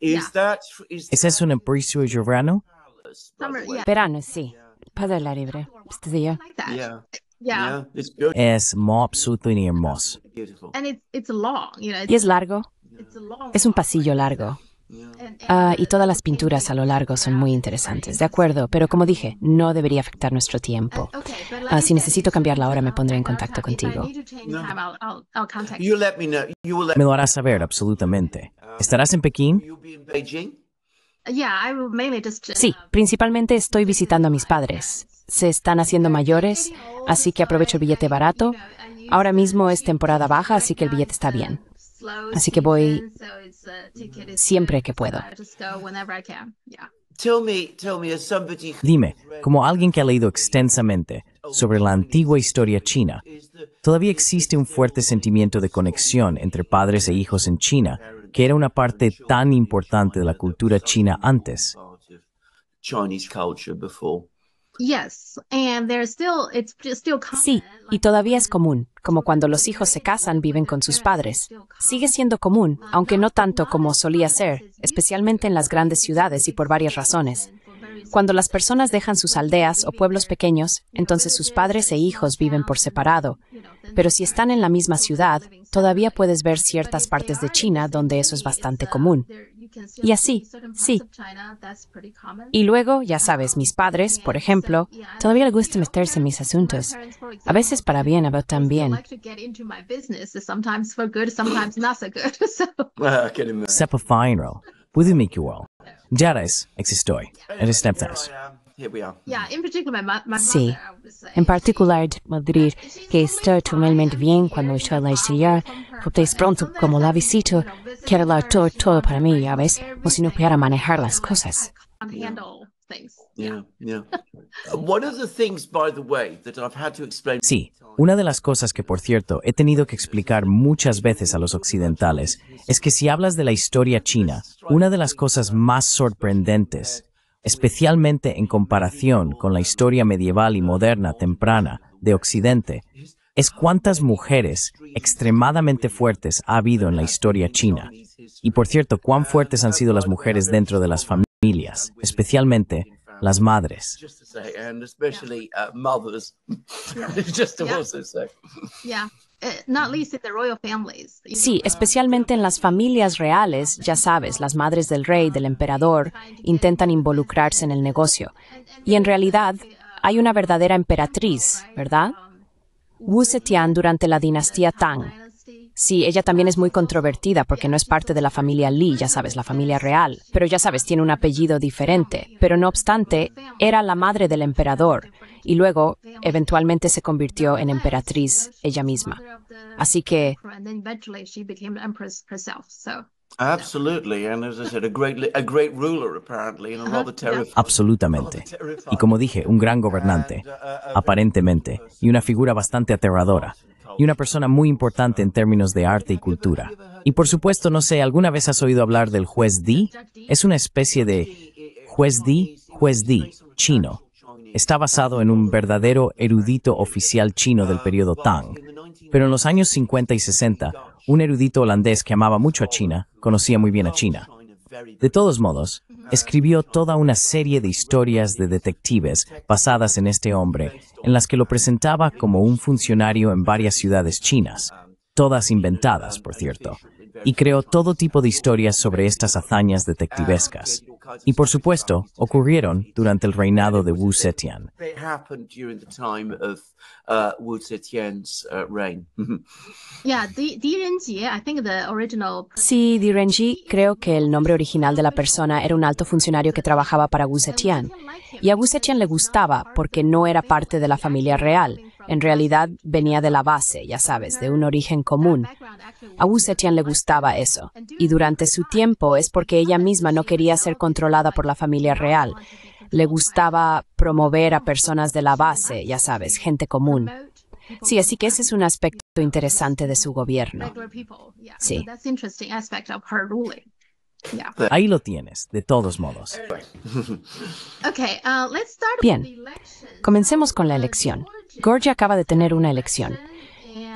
Yeah. Is that, is ¿Es eso un aprecio verano? Verano, sí. Para el libre. Este día. Yeah. Yeah. Yeah, It's good. Es muy absoluto y hermoso. And it's, it's long, you know, it's, y es largo. It's a long es un pasillo largo. Ah, y todas las pinturas a lo largo son muy interesantes, de acuerdo, pero como dije, no debería afectar nuestro tiempo. Ah, ah, si necesito cambiar la hora, me pondré en contacto contigo. Me lo harás saber, absolutamente. ¿Estarás en Pekín? Sí, uh, principalmente estoy visitando a mis padres. Se están haciendo mayores, así que aprovecho el billete barato. Ahora mismo es temporada baja, así que el billete está bien. Así que voy uh, siempre que puedo. Dime, como alguien que ha leído extensamente sobre la antigua historia china, todavía existe un fuerte sentimiento de conexión entre padres e hijos en China, que era una parte tan importante de la cultura china antes. Sí, y todavía es común, como cuando los hijos se casan, viven con sus padres. Sigue siendo común, aunque no tanto como solía ser, especialmente en las grandes ciudades y por varias razones. Cuando las personas dejan sus aldeas o pueblos pequeños, entonces sus padres e hijos viven por separado. Pero si están en la misma ciudad, todavía puedes ver ciertas partes de China donde eso es bastante común. Y así, sí. Y luego, ya sabes, mis padres, por ejemplo, todavía les gusta meterse en mis asuntos. A veces para bien, a veces también. final with me Ya es, existe hoy. Eres Neptanes. Sí, uh, en particular de Madrid, que está totalmente bien cuando estoy la porque pues pronto como la visito, quiero hablar todo, todo para mí, ya ves, como si no pudiera manejar las cosas. Sí, una de las cosas que, por cierto, he tenido que explicar muchas veces a los occidentales es que si hablas de la historia china, una de las cosas más sorprendentes, especialmente en comparación con la historia medieval y moderna temprana de Occidente, es cuántas mujeres extremadamente fuertes ha habido en la historia china. Y por cierto, cuán fuertes han sido las mujeres dentro de las familias familias, especialmente las madres. Sí, uh, especialmente en las familias reales, ya sabes, las madres del rey, del emperador, intentan involucrarse en el negocio. Y en realidad hay una verdadera emperatriz, ¿verdad? Wu Zetian durante la dinastía Tang, Sí, ella también es muy controvertida porque no es parte de la familia Lee, ya sabes, la familia real, pero ya sabes, tiene un apellido diferente. Pero no obstante, era la madre del emperador y luego, eventualmente, se convirtió en emperatriz ella misma. Así que... Absolutamente. Y como dije, un gran gobernante, uh, uh, uh, aparentemente, y una figura bastante aterradora y una persona muy importante en términos de arte y cultura. Y por supuesto, no sé, ¿alguna vez has oído hablar del juez Di? Es una especie de juez Di, juez Di, chino. Está basado en un verdadero erudito oficial chino del periodo Tang. Pero en los años 50 y 60, un erudito holandés que amaba mucho a China conocía muy bien a China de todos modos, escribió toda una serie de historias de detectives basadas en este hombre, en las que lo presentaba como un funcionario en varias ciudades chinas, todas inventadas, por cierto, y creó todo tipo de historias sobre estas hazañas detectivescas y por supuesto ocurrieron durante el reinado de Wu Zetian. Sí, Renjie, creo que el nombre original de la persona era un alto funcionario que trabajaba para Wu Zetian. Y a Wu Zetian le gustaba porque no era parte de la familia real en realidad venía de la base, ya sabes, de un origen común. A Wu le gustaba eso, y durante su tiempo es porque ella misma no quería ser controlada por la familia real. Le gustaba promover a personas de la base, ya sabes, gente común. Sí, así que ese es un aspecto interesante de su gobierno. Sí. Ahí lo tienes, de todos modos. Bien, comencemos con la elección. Georgia acaba de tener una elección.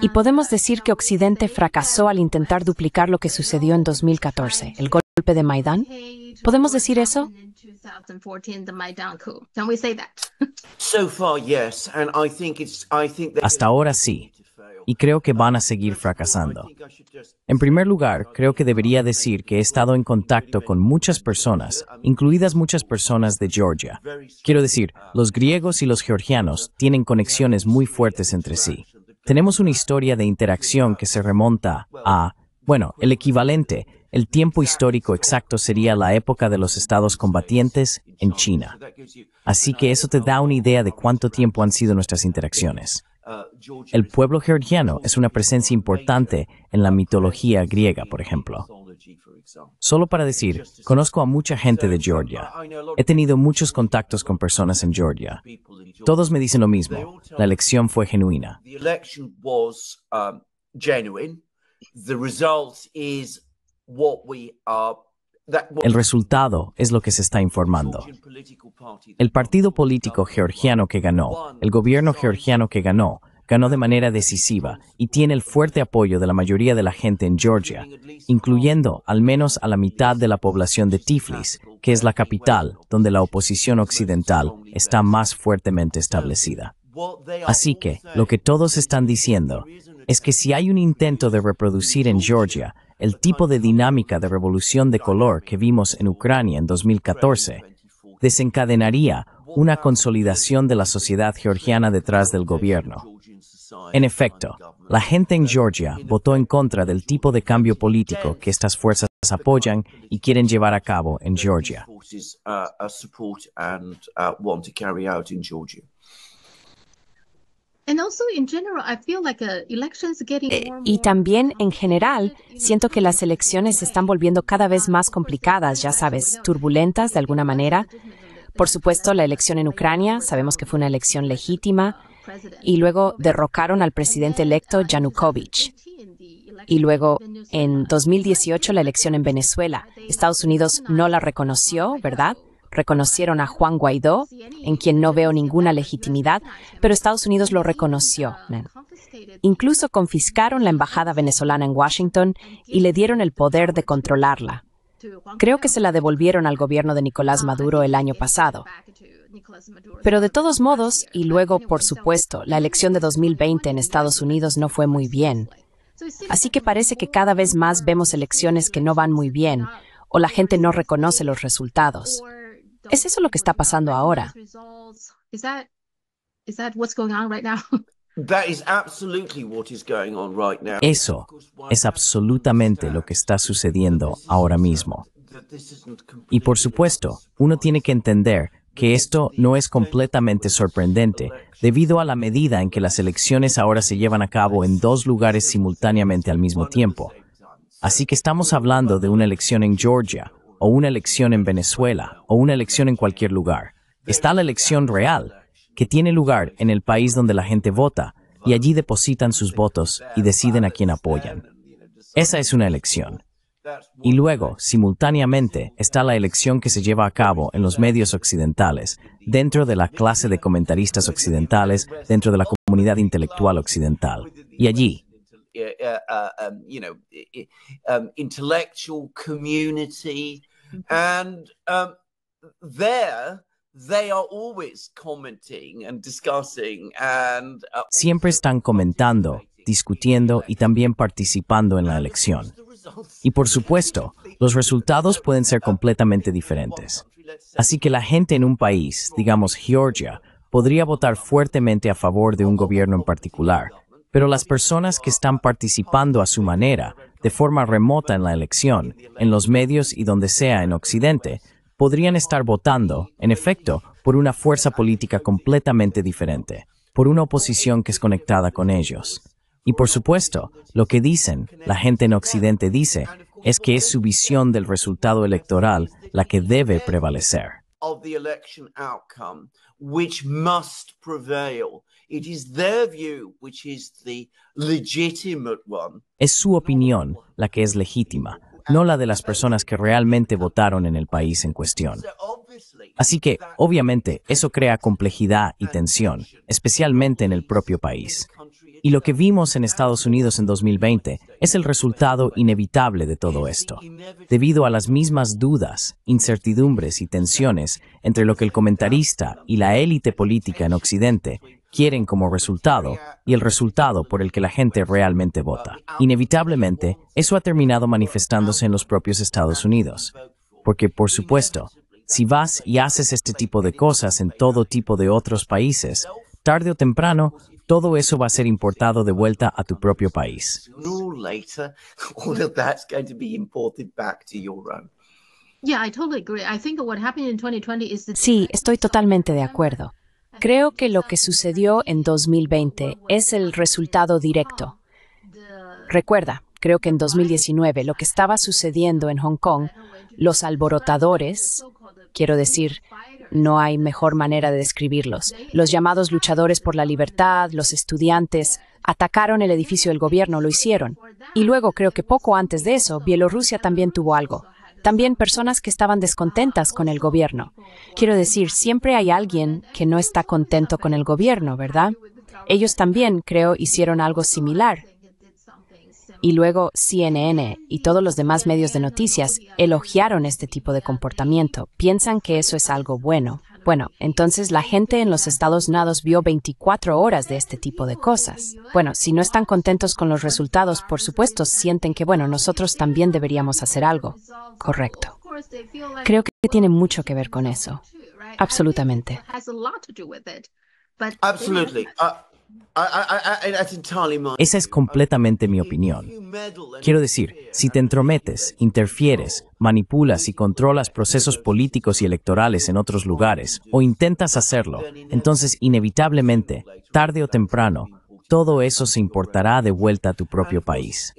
Y podemos decir que Occidente fracasó al intentar duplicar lo que sucedió en 2014, el golpe de Maidán. ¿Podemos decir eso? Hasta ahora sí y creo que van a seguir fracasando. En primer lugar, creo que debería decir que he estado en contacto con muchas personas, incluidas muchas personas de Georgia. Quiero decir, los griegos y los georgianos tienen conexiones muy fuertes entre sí. Tenemos una historia de interacción que se remonta a, bueno, el equivalente, el tiempo histórico exacto sería la época de los estados combatientes en China. Así que eso te da una idea de cuánto tiempo han sido nuestras interacciones. El pueblo georgiano es una presencia importante en la mitología griega, por ejemplo. Solo para decir, conozco a mucha gente de Georgia. He tenido muchos contactos con personas en Georgia. Todos me dicen lo mismo. La elección fue genuina. El resultado es lo que se está informando. El partido político georgiano que ganó, el gobierno georgiano que ganó, ganó de manera decisiva y tiene el fuerte apoyo de la mayoría de la gente en Georgia, incluyendo al menos a la mitad de la población de Tiflis, que es la capital donde la oposición occidental está más fuertemente establecida. Así que lo que todos están diciendo es que si hay un intento de reproducir en Georgia el tipo de dinámica de revolución de color que vimos en Ucrania en 2014 desencadenaría una consolidación de la sociedad georgiana detrás del gobierno. En efecto, la gente en Georgia votó en contra del tipo de cambio político que estas fuerzas apoyan y quieren llevar a cabo en Georgia. Uh, uh, y también en general, siento que las elecciones se están volviendo cada vez más complicadas, ya sabes, turbulentas de alguna manera. Por supuesto, la elección en Ucrania, sabemos que fue una elección legítima, y luego derrocaron al presidente electo Yanukovych. Y luego, en 2018, la elección en Venezuela. Estados Unidos no la reconoció, ¿verdad? reconocieron a Juan Guaidó, en quien no veo ninguna legitimidad, pero Estados Unidos lo reconoció. Incluso confiscaron la embajada venezolana en Washington y le dieron el poder de controlarla. Creo que se la devolvieron al gobierno de Nicolás Maduro el año pasado. Pero de todos modos, y luego, por supuesto, la elección de 2020 en Estados Unidos no fue muy bien. Así que parece que cada vez más vemos elecciones que no van muy bien, o la gente no reconoce los resultados. ¿Es eso lo que está pasando ahora? Eso es absolutamente lo que está sucediendo ahora mismo. Y por supuesto, uno tiene que entender que esto no es completamente sorprendente, debido a la medida en que las elecciones ahora se llevan a cabo en dos lugares simultáneamente al mismo tiempo. Así que estamos hablando de una elección en Georgia, o una elección en Venezuela, o una elección en cualquier lugar. Está la elección real, que tiene lugar en el país donde la gente vota, y allí depositan sus votos y deciden a quién apoyan. Esa es una elección. Y luego, simultáneamente, está la elección que se lleva a cabo en los medios occidentales, dentro de la clase de comentaristas occidentales, dentro de la comunidad intelectual occidental. Y allí, community And Siempre están comentando, discutiendo y también participando en la elección. Y por supuesto, los resultados pueden ser completamente diferentes. Así que la gente en un país, digamos Georgia, podría votar fuertemente a favor de un gobierno en particular, pero las personas que están participando a su manera, de forma remota en la elección, en los medios y donde sea en Occidente, podrían estar votando, en efecto, por una fuerza política completamente diferente, por una oposición que es conectada con ellos. Y por supuesto, lo que dicen, la gente en Occidente dice, es que es su visión del resultado electoral la que debe prevalecer. Es su opinión la que es legítima, no la de las personas que realmente votaron en el país en cuestión. Así que, obviamente, eso crea complejidad y tensión, especialmente en el propio país. Y lo que vimos en Estados Unidos en 2020 es el resultado inevitable de todo esto, debido a las mismas dudas, incertidumbres y tensiones entre lo que el comentarista y la élite política en Occidente quieren como resultado y el resultado por el que la gente realmente vota. Inevitablemente, eso ha terminado manifestándose en los propios Estados Unidos, porque por supuesto, si vas y haces este tipo de cosas en todo tipo de otros países, tarde o temprano, todo eso va a ser importado de vuelta a tu propio país. Sí, estoy totalmente de acuerdo. Creo que lo que sucedió en 2020 es el resultado directo. Recuerda, creo que en 2019 lo que estaba sucediendo en Hong Kong, los alborotadores, quiero decir, no hay mejor manera de describirlos, los llamados luchadores por la libertad, los estudiantes, atacaron el edificio del gobierno, lo hicieron. Y luego creo que poco antes de eso, Bielorrusia también tuvo algo. También personas que estaban descontentas con el gobierno. Quiero decir, siempre hay alguien que no está contento con el gobierno, ¿verdad? Ellos también, creo, hicieron algo similar. Y luego CNN y todos los demás medios de noticias elogiaron este tipo de comportamiento. Piensan que eso es algo bueno. Bueno, entonces la gente en los Estados Unidos vio 24 horas de este tipo de cosas. Bueno, si no están contentos con los resultados, por supuesto sienten que, bueno, nosotros también deberíamos hacer algo. Correcto. Creo que tiene mucho que ver con eso. Absolutamente. Esa es completamente mi opinión. Quiero decir, si te entrometes, interfieres, manipulas y controlas procesos políticos y electorales en otros lugares, o intentas hacerlo, entonces inevitablemente, tarde o temprano, todo eso se importará de vuelta a tu propio país.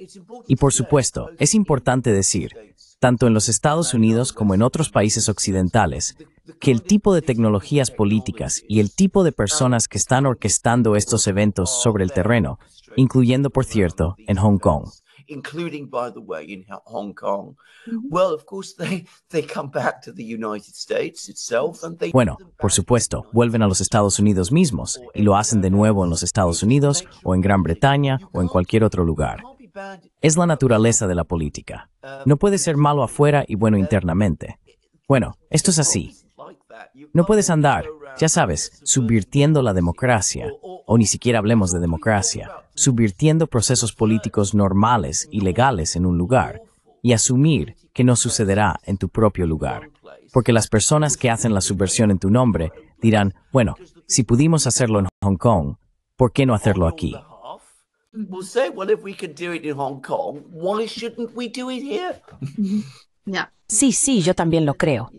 Y por supuesto, es importante decir, tanto en los Estados Unidos como en otros países occidentales, que el tipo de tecnologías políticas y el tipo de personas que están orquestando estos eventos sobre el terreno, incluyendo, por cierto, en Hong Kong. bueno, por supuesto, vuelven a los Estados Unidos mismos y lo hacen de nuevo en los Estados Unidos o en Gran Bretaña o en cualquier otro lugar. Es la naturaleza de la política. No puede ser malo afuera y bueno internamente. Bueno, esto es así. No puedes andar, ya sabes, subvirtiendo la democracia, o ni siquiera hablemos de democracia, subvirtiendo procesos políticos normales y legales en un lugar, y asumir que no sucederá en tu propio lugar. Porque las personas que hacen la subversión en tu nombre dirán, bueno, si pudimos hacerlo en Hong Kong, ¿por qué no hacerlo aquí? Sí, sí, yo también lo creo.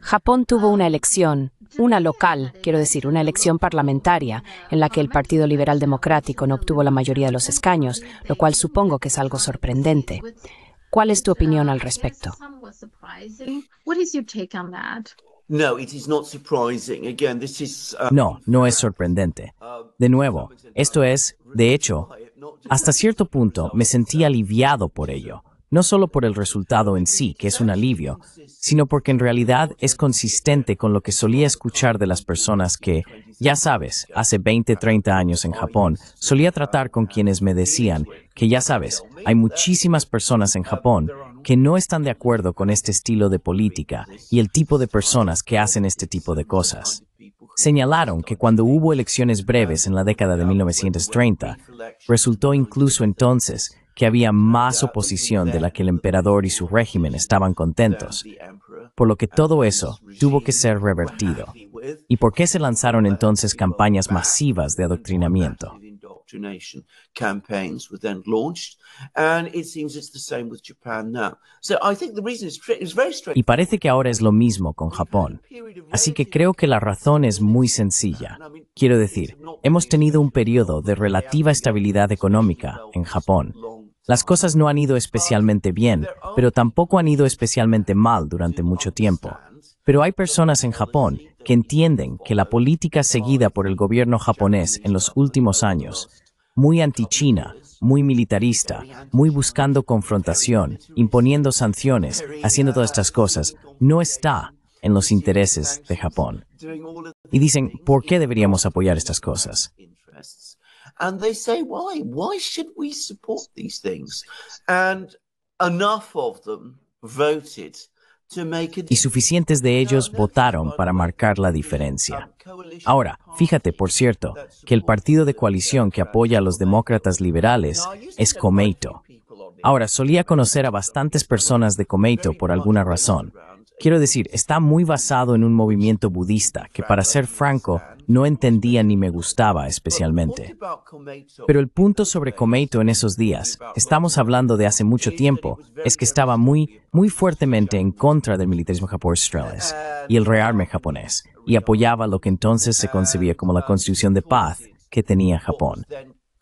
Japón tuvo una elección, una local, quiero decir, una elección parlamentaria, en la que el Partido Liberal Democrático no obtuvo la mayoría de los escaños, lo cual supongo que es algo sorprendente. ¿Cuál es tu opinión al respecto? Uh, no, no es sorprendente. De nuevo, esto es, de hecho, hasta cierto punto me sentí aliviado por ello no solo por el resultado en sí, que es un alivio, sino porque en realidad es consistente con lo que solía escuchar de las personas que, ya sabes, hace 20, 30 años en Japón, solía tratar con quienes me decían que, ya sabes, hay muchísimas personas en Japón que no están de acuerdo con este estilo de política y el tipo de personas que hacen este tipo de cosas. Señalaron que cuando hubo elecciones breves en la década de 1930, resultó incluso entonces que había más oposición de la que el emperador y su régimen estaban contentos, por lo que todo eso tuvo que ser revertido. ¿Y por qué se lanzaron entonces campañas masivas de adoctrinamiento? Y parece que ahora es lo mismo con Japón. Así que creo que la razón es muy sencilla. Quiero decir, hemos tenido un periodo de relativa estabilidad económica en Japón las cosas no han ido especialmente bien, pero tampoco han ido especialmente mal durante mucho tiempo. Pero hay personas en Japón que entienden que la política seguida por el gobierno japonés en los últimos años, muy anti-China, muy militarista, muy buscando confrontación, imponiendo sanciones, haciendo todas estas cosas, no está en los intereses de Japón. Y dicen, ¿por qué deberíamos apoyar estas cosas? y suficientes de ellos votaron para marcar la diferencia. Ahora, fíjate, por cierto, que el partido de coalición que apoya a los demócratas liberales es Comeito. Ahora, solía conocer a bastantes personas de Comeito por alguna razón, Quiero decir, está muy basado en un movimiento budista que, para ser franco, no entendía ni me gustaba especialmente. Pero el punto sobre Komeito en esos días, estamos hablando de hace mucho tiempo, es que estaba muy, muy fuertemente en contra del militarismo japonés y el rearme japonés, y apoyaba lo que entonces se concebía como la constitución de paz que tenía Japón.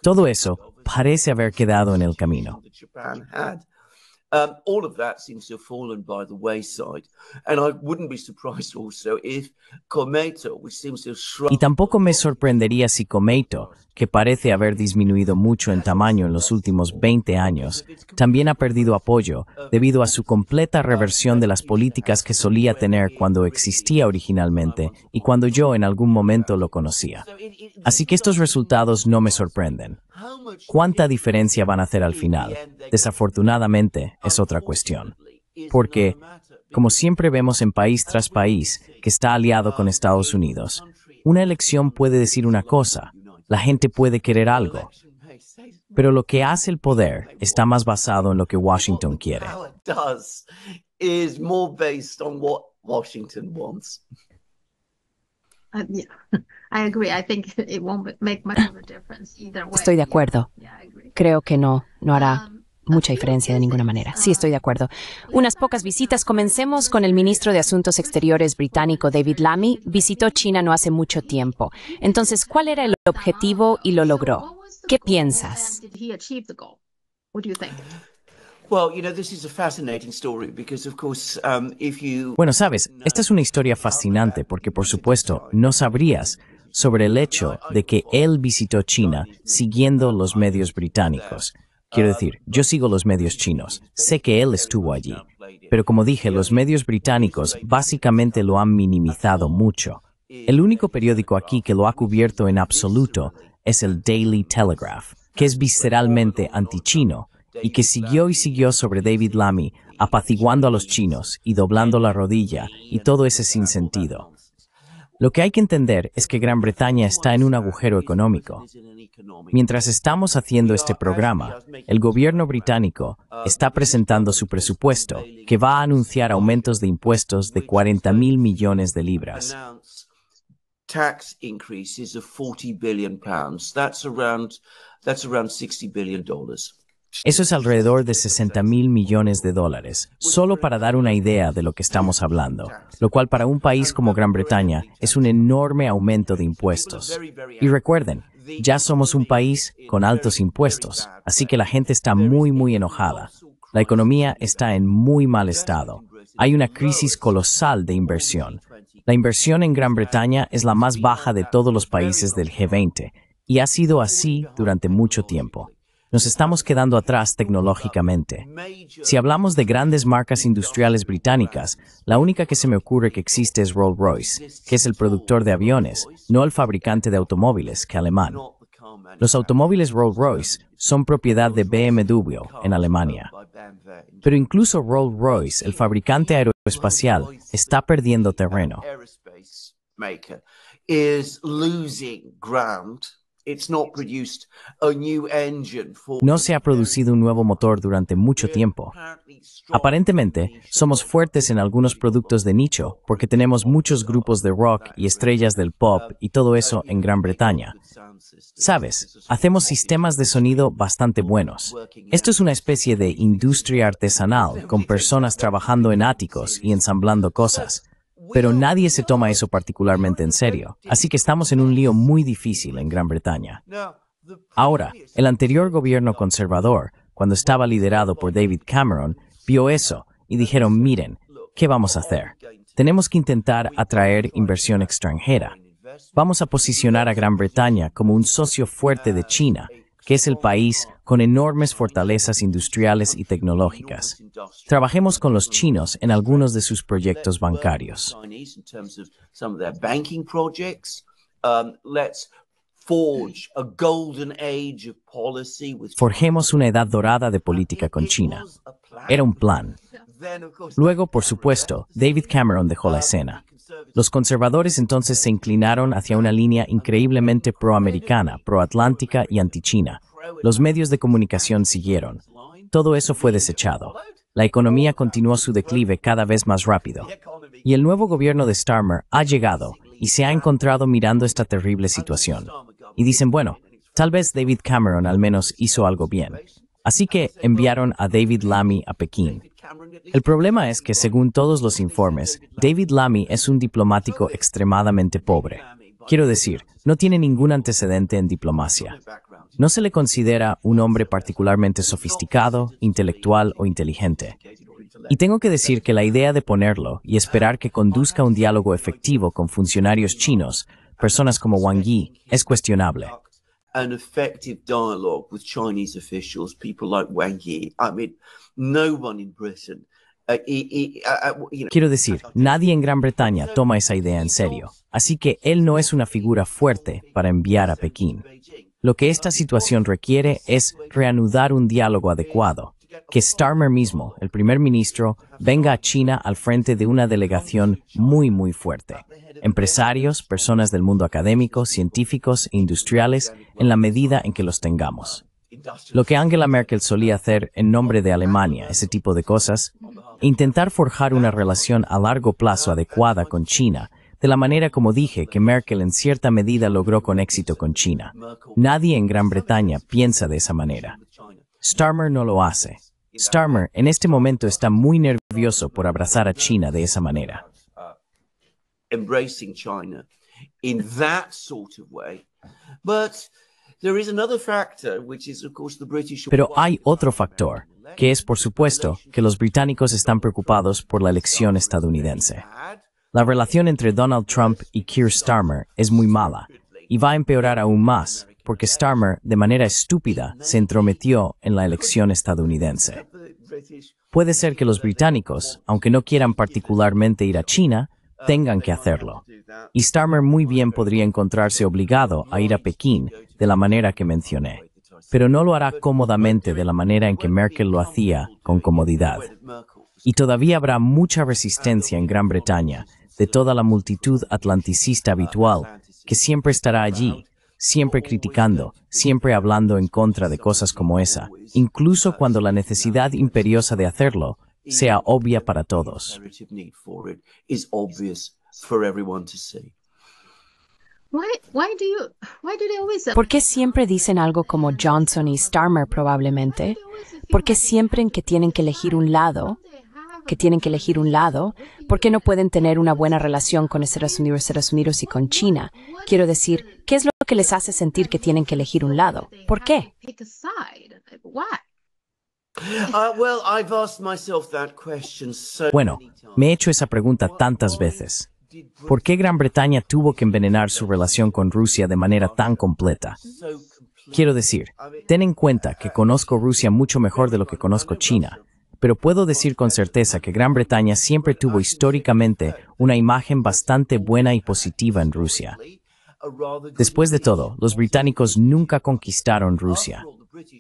Todo eso parece haber quedado en el camino. Um, all of that seems to have fallen by the wayside. And I wouldn't be surprised also if Comato, which seems to have shrunk... Y tampoco me sorprendería si Cometo que parece haber disminuido mucho en tamaño en los últimos 20 años, también ha perdido apoyo debido a su completa reversión de las políticas que solía tener cuando existía originalmente y cuando yo en algún momento lo conocía. Así que estos resultados no me sorprenden. ¿Cuánta diferencia van a hacer al final? Desafortunadamente es otra cuestión. Porque, como siempre vemos en país tras país que está aliado con Estados Unidos, una elección puede decir una cosa, la gente puede querer algo, pero lo que hace el poder está más basado en lo que Washington quiere. Estoy de acuerdo. Creo que no, no hará um, mucha diferencia de ninguna manera. Sí, estoy de acuerdo. Unas pocas visitas. Comencemos con el ministro de Asuntos Exteriores británico David Lamy. Visitó China no hace mucho tiempo. Entonces, ¿cuál era el objetivo y lo logró? ¿Qué piensas? Bueno, sabes, esta es una historia fascinante porque, por supuesto, no sabrías sobre el hecho de que él visitó China siguiendo los medios británicos. Quiero decir, yo sigo los medios chinos, sé que él estuvo allí, pero como dije, los medios británicos básicamente lo han minimizado mucho. El único periódico aquí que lo ha cubierto en absoluto es el Daily Telegraph, que es visceralmente antichino y que siguió y siguió sobre David Lamy, apaciguando a los chinos y doblando la rodilla y todo ese sinsentido. Lo que hay que entender es que Gran Bretaña está en un agujero económico. Mientras estamos haciendo este programa, el gobierno británico está presentando su presupuesto, que va a anunciar aumentos de impuestos de 40 mil millones de libras. Tax eso es alrededor de 60 mil millones de dólares, solo para dar una idea de lo que estamos hablando, lo cual para un país como Gran Bretaña es un enorme aumento de impuestos. Y recuerden, ya somos un país con altos impuestos, así que la gente está muy, muy enojada. La economía está en muy mal estado. Hay una crisis colosal de inversión. La inversión en Gran Bretaña es la más baja de todos los países del G20 y ha sido así durante mucho tiempo. Nos estamos quedando atrás tecnológicamente. Si hablamos de grandes marcas industriales británicas, la única que se me ocurre que existe es Rolls-Royce, que es el productor de aviones, no el fabricante de automóviles, que alemán. Los automóviles Rolls-Royce son propiedad de BMW en Alemania. Pero incluso Rolls-Royce, el fabricante aeroespacial, está perdiendo terreno. No se ha producido un nuevo motor durante mucho tiempo. Aparentemente, somos fuertes en algunos productos de nicho porque tenemos muchos grupos de rock y estrellas del pop y todo eso en Gran Bretaña. Sabes, hacemos sistemas de sonido bastante buenos. Esto es una especie de industria artesanal con personas trabajando en áticos y ensamblando cosas pero nadie se toma eso particularmente en serio, así que estamos en un lío muy difícil en Gran Bretaña. Ahora, el anterior gobierno conservador, cuando estaba liderado por David Cameron, vio eso y dijeron, miren, ¿qué vamos a hacer? Tenemos que intentar atraer inversión extranjera. Vamos a posicionar a Gran Bretaña como un socio fuerte de China que es el país con enormes fortalezas industriales y tecnológicas. Trabajemos con los chinos en algunos de sus proyectos bancarios. Forjemos una edad dorada de política con China. Era un plan. Luego, por supuesto, David Cameron dejó la escena. Los conservadores entonces se inclinaron hacia una línea increíblemente proamericana, proatlántica y antichina. Los medios de comunicación siguieron. Todo eso fue desechado. La economía continuó su declive cada vez más rápido. Y el nuevo gobierno de Starmer ha llegado y se ha encontrado mirando esta terrible situación. Y dicen, bueno, tal vez David Cameron al menos hizo algo bien. Así que enviaron a David Lamy a Pekín, el problema es que, según todos los informes, David Lamy es un diplomático extremadamente pobre. Quiero decir, no tiene ningún antecedente en diplomacia. No se le considera un hombre particularmente sofisticado, intelectual o inteligente. Y tengo que decir que la idea de ponerlo y esperar que conduzca un diálogo efectivo con funcionarios chinos, personas como Wang Yi, es cuestionable. Quiero decir, nadie en Gran Bretaña toma esa idea en serio, así que él no es una figura fuerte para enviar a Pekín. Lo que esta situación requiere es reanudar un diálogo adecuado, que Starmer mismo, el primer ministro, venga a China al frente de una delegación muy, muy fuerte. Empresarios, personas del mundo académico, científicos, industriales, en la medida en que los tengamos. Lo que Angela Merkel solía hacer en nombre de Alemania, ese tipo de cosas, intentar forjar una relación a largo plazo adecuada con China, de la manera como dije que Merkel en cierta medida logró con éxito con China. Nadie en Gran Bretaña piensa de esa manera. Starmer no lo hace. Starmer en este momento está muy nervioso por abrazar a China de esa manera. Pero hay otro factor, que es por supuesto que los británicos están preocupados por la elección estadounidense. La relación entre Donald Trump y Keir Starmer es muy mala y va a empeorar aún más porque Starmer, de manera estúpida, se entrometió en la elección estadounidense. Puede ser que los británicos, aunque no quieran particularmente ir a China, tengan que hacerlo. Y Starmer muy bien podría encontrarse obligado a ir a Pekín de la manera que mencioné, pero no lo hará cómodamente de la manera en que Merkel lo hacía con comodidad. Y todavía habrá mucha resistencia en Gran Bretaña de toda la multitud atlanticista habitual que siempre estará allí, siempre criticando, siempre hablando en contra de cosas como esa, incluso cuando la necesidad imperiosa de hacerlo sea obvia para todos. ¿Por qué siempre dicen algo como Johnson y Starmer probablemente? ¿Por qué siempre en que tienen que elegir un lado, que tienen que elegir un lado, ¿por qué no pueden tener una buena relación con Estados Unidos, Estados Unidos y con China? Quiero decir, ¿qué es lo que les hace sentir que tienen que elegir un lado? ¿Por qué? Bueno, me he hecho esa pregunta tantas veces. ¿Por qué Gran Bretaña tuvo que envenenar su relación con Rusia de manera tan completa? Quiero decir, ten en cuenta que uh, conozco Rusia mucho mejor de lo que conozco China, pero puedo decir con certeza que Gran Bretaña siempre tuvo históricamente una imagen bastante buena y positiva en Rusia. Después de todo, los británicos nunca conquistaron Rusia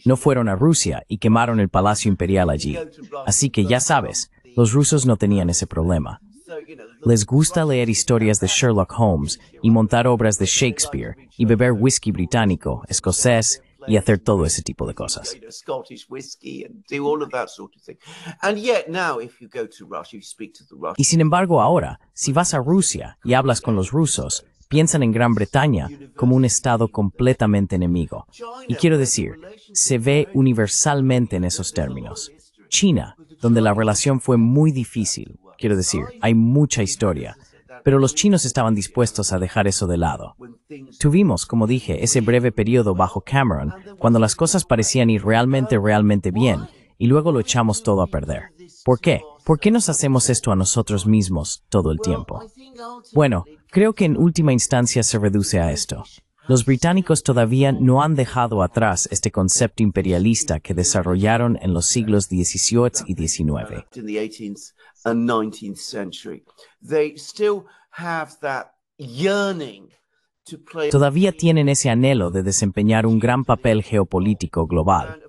no fueron a Rusia y quemaron el Palacio Imperial allí. Así que ya sabes, los rusos no tenían ese problema. Les gusta leer historias de Sherlock Holmes y montar obras de Shakespeare y beber whisky británico, escocés y hacer todo ese tipo de cosas. Y sin embargo ahora, si vas a Rusia y hablas con los rusos, piensan en Gran Bretaña como un Estado completamente enemigo. Y quiero decir, se ve universalmente en esos términos. China, donde la relación fue muy difícil, quiero decir, hay mucha historia, pero los chinos estaban dispuestos a dejar eso de lado. Tuvimos, como dije, ese breve periodo bajo Cameron, cuando las cosas parecían ir realmente, realmente bien, y luego lo echamos todo a perder. ¿Por qué? ¿Por qué nos hacemos esto a nosotros mismos todo el tiempo? Bueno, Creo que en última instancia se reduce a esto. Los británicos todavía no han dejado atrás este concepto imperialista que desarrollaron en los siglos XVIII y XIX. Todavía tienen ese anhelo de desempeñar un gran papel geopolítico global.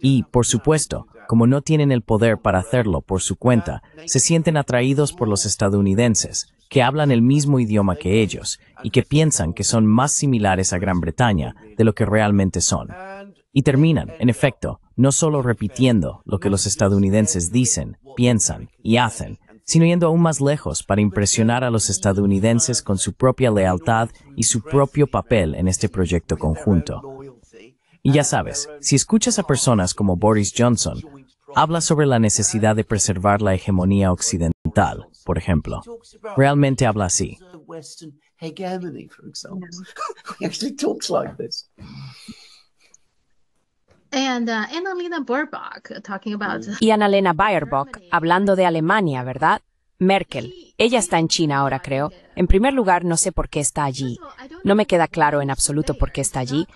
Y, por supuesto, como no tienen el poder para hacerlo por su cuenta, se sienten atraídos por los estadounidenses, que hablan el mismo idioma que ellos y que piensan que son más similares a Gran Bretaña de lo que realmente son. Y terminan, en efecto, no solo repitiendo lo que los estadounidenses dicen, piensan y hacen, sino yendo aún más lejos para impresionar a los estadounidenses con su propia lealtad y su propio papel en este proyecto conjunto. Y ya sabes, si escuchas a personas como Boris Johnson, habla sobre la necesidad de preservar la hegemonía occidental, por ejemplo, realmente habla así. Y Annalena Baerbock, hablando de Alemania, ¿verdad? Merkel. Ella está en China ahora, creo. En primer lugar, no sé por qué está allí. No me queda claro en absoluto por qué está allí.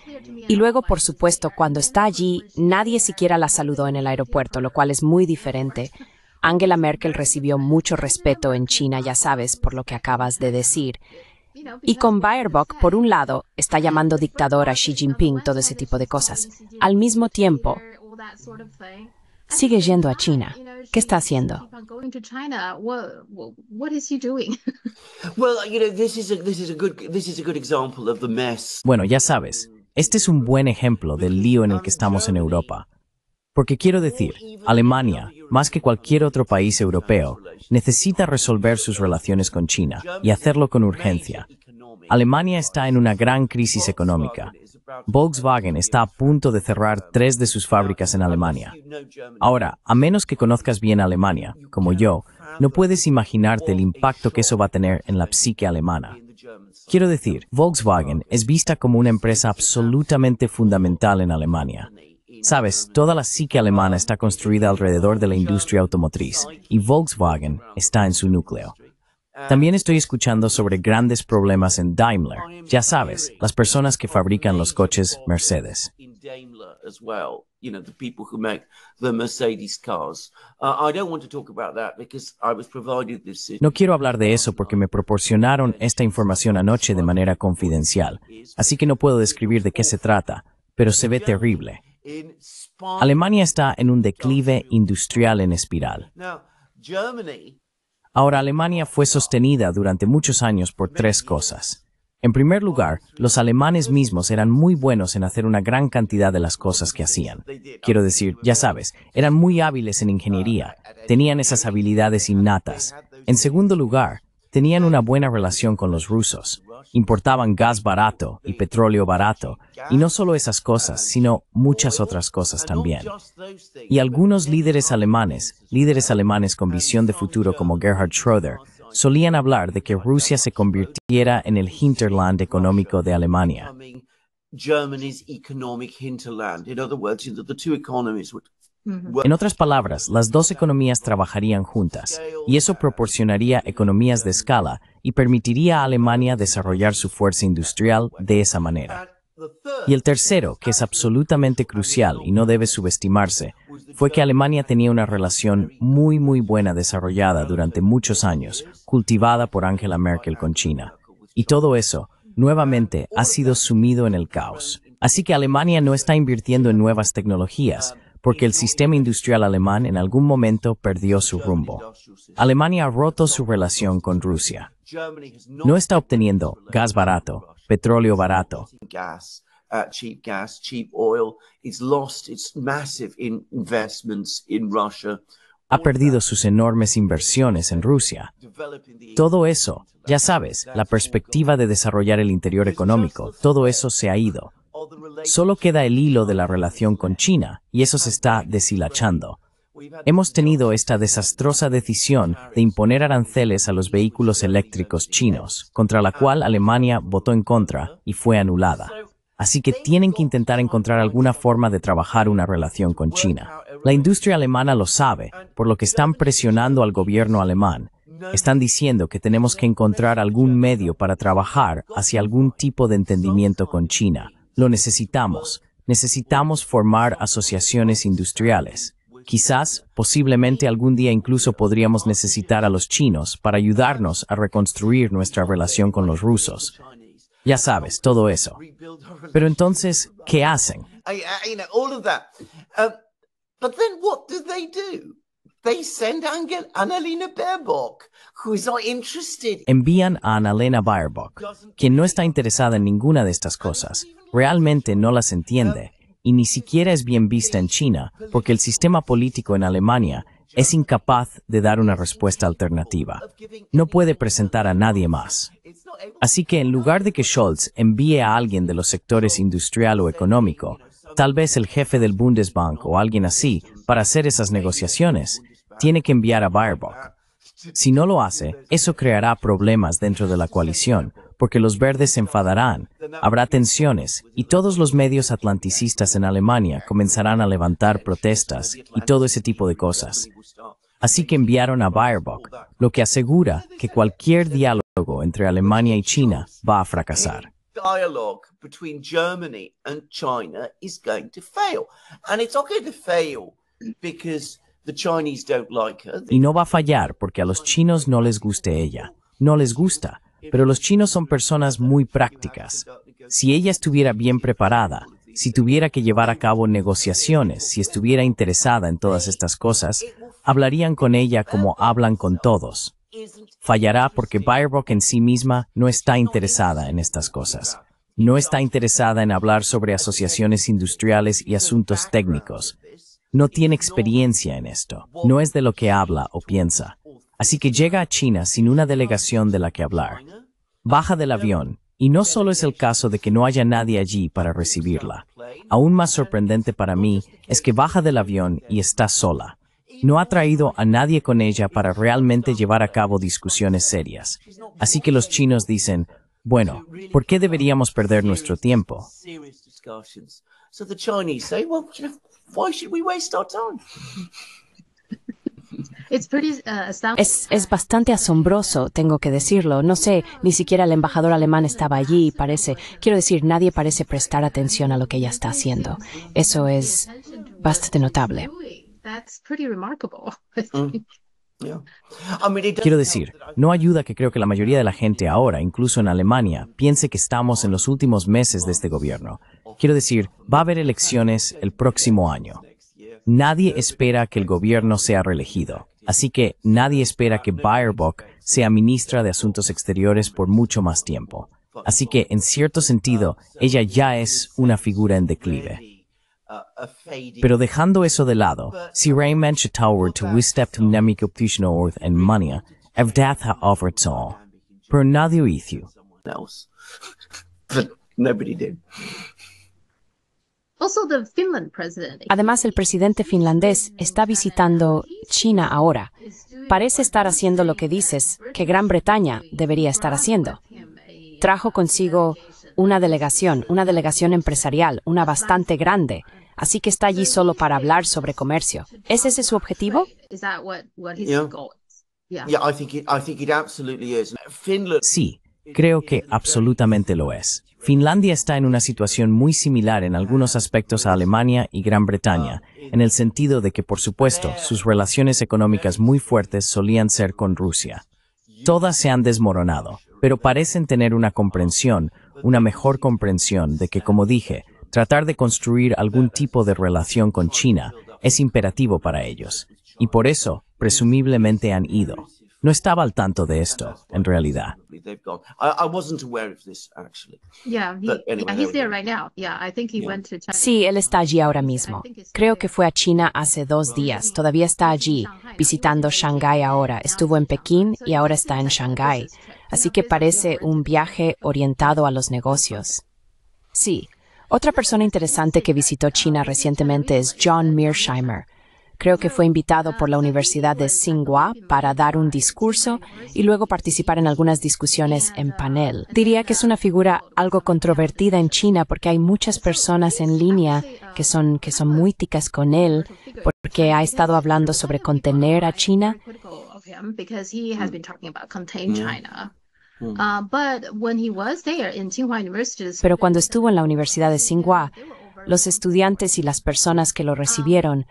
Y luego, por supuesto, cuando está allí, nadie siquiera la saludó en el aeropuerto, lo cual es muy diferente. Angela Merkel recibió mucho respeto en China, ya sabes, por lo que acabas de decir. Y con Bayerbock, por un lado, está llamando dictador a Xi Jinping, todo ese tipo de cosas. Al mismo tiempo, sigue yendo a China. ¿Qué está haciendo? Bueno, ya sabes, este es un buen ejemplo del lío en el que estamos en Europa. Porque quiero decir, Alemania, más que cualquier otro país europeo, necesita resolver sus relaciones con China y hacerlo con urgencia. Alemania está en una gran crisis económica. Volkswagen está a punto de cerrar tres de sus fábricas en Alemania. Ahora, a menos que conozcas bien Alemania, como yo, no puedes imaginarte el impacto que eso va a tener en la psique alemana. Quiero decir, Volkswagen es vista como una empresa absolutamente fundamental en Alemania. Sabes, toda la psique alemana está construida alrededor de la industria automotriz y Volkswagen está en su núcleo. También estoy escuchando sobre grandes problemas en Daimler. Ya sabes, las personas que fabrican los coches Mercedes. No quiero hablar de eso porque me proporcionaron esta información anoche de manera confidencial, así que no puedo describir de qué se trata, pero se ve terrible. Alemania está en un declive industrial en espiral. Ahora, Alemania fue sostenida durante muchos años por tres cosas. En primer lugar, los alemanes mismos eran muy buenos en hacer una gran cantidad de las cosas que hacían. Quiero decir, ya sabes, eran muy hábiles en ingeniería, uh, tenían esas habilidades innatas. En segundo lugar, tenían una buena relación con los rusos. Importaban gas barato y petróleo barato, y no solo esas cosas, sino muchas otras cosas también. Y algunos líderes alemanes, líderes alemanes con visión de futuro como Gerhard Schröder, solían hablar de que Rusia se convirtiera en el hinterland económico de Alemania. En otras palabras, las dos economías trabajarían juntas, y eso proporcionaría economías de escala y permitiría a Alemania desarrollar su fuerza industrial de esa manera. Y el tercero, que es absolutamente crucial y no debe subestimarse, fue que Alemania tenía una relación muy muy buena desarrollada durante muchos años, cultivada por Angela Merkel con China. Y todo eso, nuevamente, ha sido sumido en el caos. Así que Alemania no está invirtiendo en nuevas tecnologías, porque el sistema industrial alemán en algún momento perdió su rumbo. Alemania ha roto su relación con Rusia. No está obteniendo gas barato, petróleo barato. Ha perdido sus enormes inversiones en Rusia. Todo eso, ya sabes, la perspectiva de desarrollar el interior económico, todo eso se ha ido. Solo queda el hilo de la relación con China y eso se está deshilachando. Hemos tenido esta desastrosa decisión de imponer aranceles a los vehículos eléctricos chinos, contra la cual Alemania votó en contra y fue anulada. Así que tienen que intentar encontrar alguna forma de trabajar una relación con China. La industria alemana lo sabe, por lo que están presionando al gobierno alemán. Están diciendo que tenemos que encontrar algún medio para trabajar hacia algún tipo de entendimiento con China, lo necesitamos. Necesitamos formar asociaciones industriales. Quizás, posiblemente algún día incluso podríamos necesitar a los chinos para ayudarnos a reconstruir nuestra relación con los rusos. Ya sabes, todo eso. Pero entonces, ¿qué hacen? Envían a Annalena Baerbock, quien no está interesada en ninguna de estas cosas. Realmente no las entiende y ni siquiera es bien vista en China porque el sistema político en Alemania es incapaz de dar una respuesta alternativa. No puede presentar a nadie más. Así que en lugar de que Scholz envíe a alguien de los sectores industrial o económico, Tal vez el jefe del Bundesbank o alguien así, para hacer esas negociaciones, tiene que enviar a Baerbock. Si no lo hace, eso creará problemas dentro de la coalición, porque los verdes se enfadarán, habrá tensiones, y todos los medios atlanticistas en Alemania comenzarán a levantar protestas y todo ese tipo de cosas. Así que enviaron a Baerbock, lo que asegura que cualquier diálogo entre Alemania y China va a fracasar. Y no va a fallar porque a los chinos no les guste ella. No les gusta. Pero los chinos son personas muy prácticas. Si ella estuviera bien preparada, si tuviera que llevar a cabo negociaciones, si estuviera interesada en todas estas cosas, hablarían con ella como hablan con todos fallará porque Bayerbock en sí misma no está interesada en estas cosas. No está interesada en hablar sobre asociaciones industriales y asuntos técnicos. No tiene experiencia en esto. No es de lo que habla o piensa. Así que llega a China sin una delegación de la que hablar. Baja del avión, y no solo es el caso de que no haya nadie allí para recibirla. Aún más sorprendente para mí es que baja del avión y está sola no ha traído a nadie con ella para realmente llevar a cabo discusiones serias. Así que los chinos dicen, bueno, ¿por qué deberíamos perder nuestro tiempo? Es, bastante asombroso, tengo que decirlo. No sé, ni siquiera el embajador alemán estaba allí, y parece. Quiero decir, nadie parece prestar atención a lo que ella está haciendo. Eso es bastante notable. Quiero decir, no ayuda que creo que la mayoría de la gente ahora, incluso en Alemania, piense que estamos en los últimos meses de este gobierno. Quiero decir, va a haber elecciones el próximo año. Nadie espera que el gobierno sea reelegido, así que nadie espera que Bayerbock sea ministra de Asuntos Exteriores por mucho más tiempo. Así que, en cierto sentido, ella ya es una figura en declive. Pero dejando eso de lado, si Raymond Tower to to and Mania, Evdatha offered all. Pero nadie hizo. Además, el presidente finlandés está visitando China ahora. Parece estar haciendo lo que dices que Gran Bretaña debería estar haciendo. Trajo consigo una delegación, una delegación empresarial, una bastante grande, así que está allí solo para hablar sobre comercio. ¿Es ese su objetivo? Sí, creo que absolutamente lo es. Finlandia está en una situación muy similar en algunos aspectos a Alemania y Gran Bretaña, en el sentido de que, por supuesto, sus relaciones económicas muy fuertes solían ser con Rusia. Todas se han desmoronado, pero parecen tener una comprensión, una mejor comprensión de que, como dije, Tratar de construir algún tipo de relación con China es imperativo para ellos, y por eso, presumiblemente, han ido. No estaba al tanto de esto, en realidad. Sí, él está allí ahora mismo. Creo que fue a China hace dos días. Todavía está allí, visitando Shanghái ahora. Estuvo en Pekín y ahora está en Shanghái. Así que parece un viaje orientado a los negocios. Sí, otra persona interesante que visitó China recientemente es John Mearsheimer. Creo que fue invitado por la Universidad de Tsinghua para dar un discurso y luego participar en algunas discusiones en panel. Diría que es una figura algo controvertida en China porque hay muchas personas en línea que son, que son muy ticas con él porque ha estado hablando sobre contener a China. Mm. Ah, pero cuando estuvo en la Universidad de Tsinghua, los estudiantes y las personas que lo um, recibieron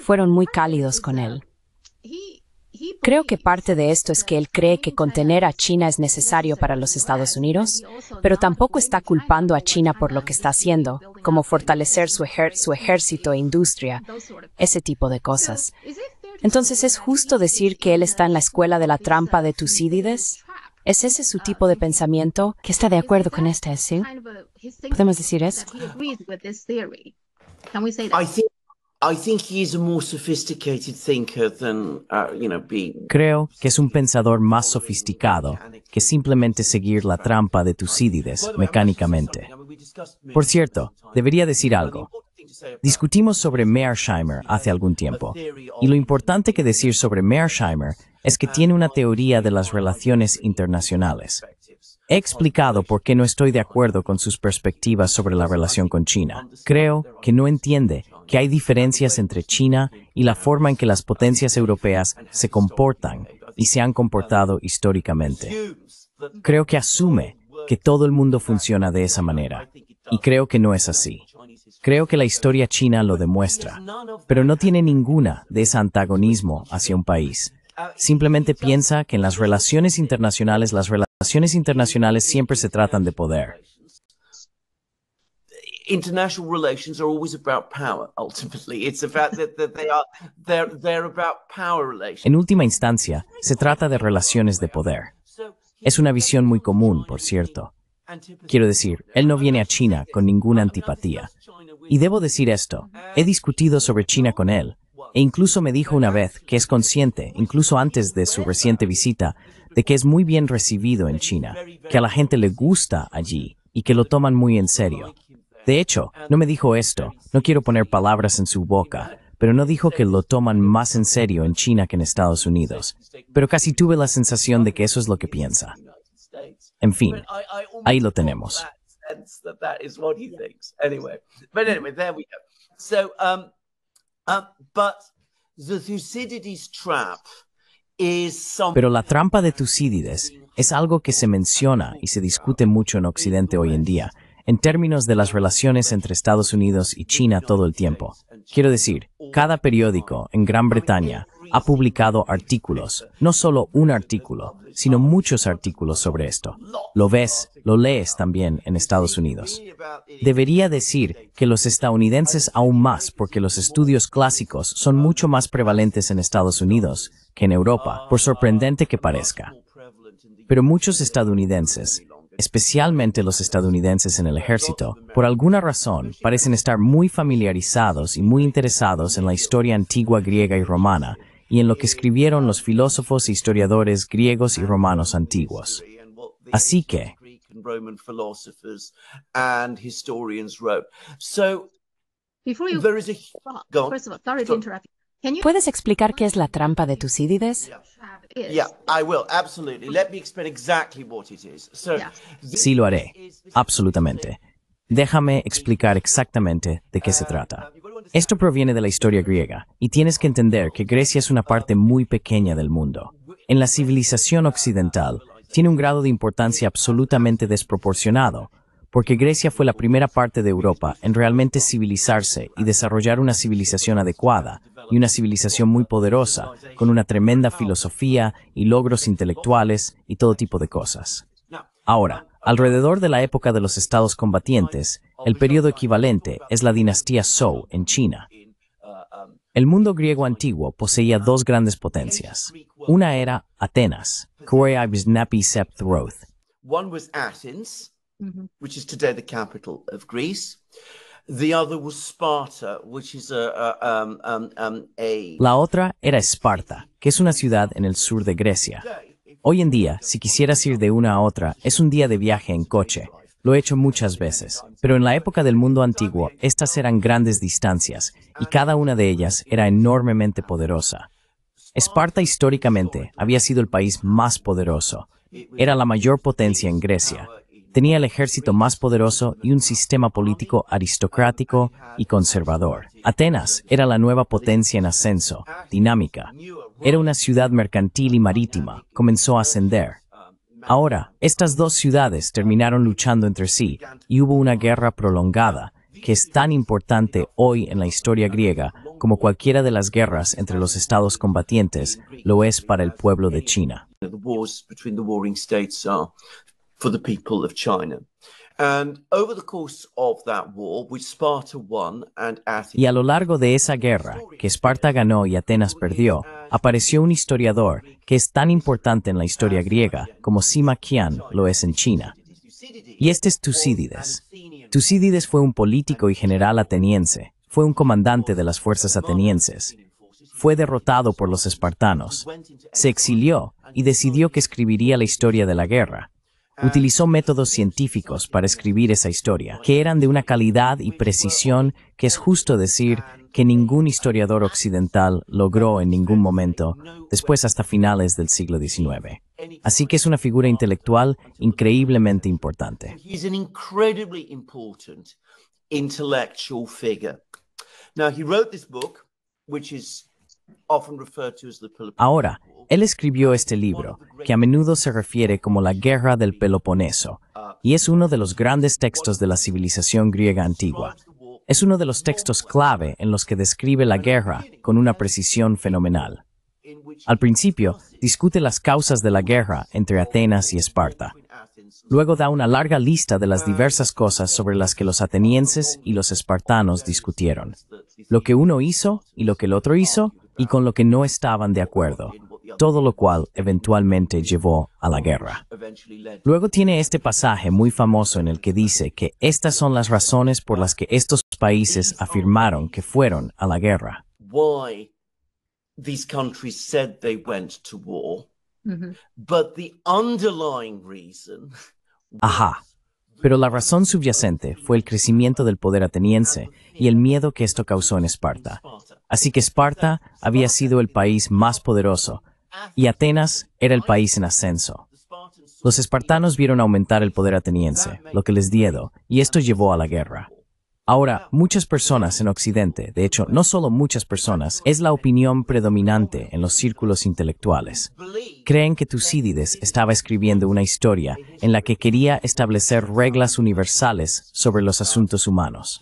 fueron muy cálidos con él. Creo que parte de esto es que él cree que contener a China es necesario para los Estados Unidos, pero tampoco está culpando a China por lo que está haciendo, como fortalecer su, su ejército e industria, ese tipo de cosas. Entonces, ¿es justo decir que él está en la escuela de la trampa de Tucídides? ¿Es ese su tipo de pensamiento que está de acuerdo con esta ¿Sí? ¿Podemos decir eso? Uh, Creo que es un pensador más sofisticado que simplemente seguir la trampa de Tucídides mecánicamente. Por cierto, debería decir algo. Discutimos sobre Mearsheimer hace algún tiempo, y lo importante que decir sobre Mearsheimer es que tiene una teoría de las relaciones internacionales. He explicado por qué no estoy de acuerdo con sus perspectivas sobre la relación con China. Creo que no entiende que hay diferencias entre China y la forma en que las potencias europeas se comportan y se han comportado históricamente. Creo que asume que todo el mundo funciona de esa manera, y creo que no es así. Creo que la historia china lo demuestra, pero no tiene ninguna de ese antagonismo hacia un país. Simplemente piensa que en las relaciones internacionales, las relaciones internacionales siempre se tratan de poder. en última instancia se trata de relaciones de poder es una visión muy común por cierto quiero decir él no viene a China con ninguna antipatía y debo decir esto, he discutido sobre China con él, e incluso me dijo una vez que es consciente, incluso antes de su reciente visita, de que es muy bien recibido en China, que a la gente le gusta allí y que lo toman muy en serio. De hecho, no me dijo esto, no quiero poner palabras en su boca, pero no dijo que lo toman más en serio en China que en Estados Unidos. Pero casi tuve la sensación de que eso es lo que piensa. En fin, ahí lo tenemos. Pero la trampa de Tucídides es algo que se menciona y se discute mucho en Occidente hoy en día, en términos de las relaciones entre Estados Unidos y China todo el tiempo. Quiero decir, cada periódico en Gran Bretaña ha publicado artículos, no solo un artículo, sino muchos artículos sobre esto. Lo ves, lo lees también en Estados Unidos. Debería decir que los estadounidenses aún más porque los estudios clásicos son mucho más prevalentes en Estados Unidos que en Europa, por sorprendente que parezca. Pero muchos estadounidenses, especialmente los estadounidenses en el ejército, por alguna razón parecen estar muy familiarizados y muy interesados en la historia antigua griega y romana y en lo que escribieron los filósofos e historiadores griegos y romanos antiguos. Así que, ¿Puedes explicar qué es la trampa de Tucídides? Sí, lo haré. Absolutamente. Déjame explicar exactamente de qué se uh, trata. Esto proviene de la historia griega, y tienes que entender que Grecia es una parte muy pequeña del mundo. En la civilización occidental, tiene un grado de importancia absolutamente desproporcionado, porque Grecia fue la primera parte de Europa en realmente civilizarse y desarrollar una civilización adecuada, y una civilización muy poderosa, con una tremenda filosofía y logros intelectuales y todo tipo de cosas. Ahora, alrededor de la época de los estados combatientes, el periodo equivalente es la dinastía Zhou en China. El mundo griego antiguo poseía dos grandes potencias. Una era Atenas, One was capital of Greece. La otra era Esparta, que es una ciudad en el sur de Grecia. Hoy en día, si quisieras ir de una a otra, es un día de viaje en coche, lo he hecho muchas veces, pero en la época del mundo antiguo, estas eran grandes distancias, y cada una de ellas era enormemente poderosa. Esparta históricamente había sido el país más poderoso. Era la mayor potencia en Grecia. Tenía el ejército más poderoso y un sistema político aristocrático y conservador. Atenas era la nueva potencia en ascenso, dinámica. Era una ciudad mercantil y marítima. Comenzó a ascender. Ahora, estas dos ciudades terminaron luchando entre sí y hubo una guerra prolongada que es tan importante hoy en la historia griega como cualquiera de las guerras entre los estados combatientes lo es para el pueblo de China. Y a lo largo de esa guerra, que Esparta ganó y Atenas perdió, apareció un historiador que es tan importante en la historia griega como Sima Qian lo es en China. Y este es Tucídides. Tucídides fue un político y general ateniense, fue un comandante de las fuerzas atenienses, fue derrotado por los espartanos, se exilió y decidió que escribiría la historia de la guerra, Ah. utilizó métodos científicos para escribir esa historia, que eran de una calidad y precisión que es justo decir que ningún historiador occidental logró en ningún momento, después hasta finales del siglo XIX. Así que es una figura intelectual increíblemente importante. Ahora, él escribió este libro, que a menudo se refiere como la Guerra del Peloponeso, y es uno de los grandes textos de la civilización griega antigua. Es uno de los textos clave en los que describe la guerra con una precisión fenomenal. Al principio, discute las causas de la guerra entre Atenas y Esparta. Luego da una larga lista de las diversas cosas sobre las que los atenienses y los espartanos discutieron. Lo que uno hizo y lo que el otro hizo, y con lo que no estaban de acuerdo todo lo cual eventualmente llevó a la guerra. Luego tiene este pasaje muy famoso en el que dice que estas son las razones por las que estos países afirmaron que fueron a la guerra. Ajá. Pero la razón subyacente fue el crecimiento del poder ateniense y el miedo que esto causó en Esparta. Así que Esparta había sido el país más poderoso, y Atenas era el país en ascenso. Los espartanos vieron aumentar el poder ateniense, lo que les diedo, y esto llevó a la guerra. Ahora, muchas personas en Occidente, de hecho, no solo muchas personas, es la opinión predominante en los círculos intelectuales. Creen que Tucídides estaba escribiendo una historia en la que quería establecer reglas universales sobre los asuntos humanos.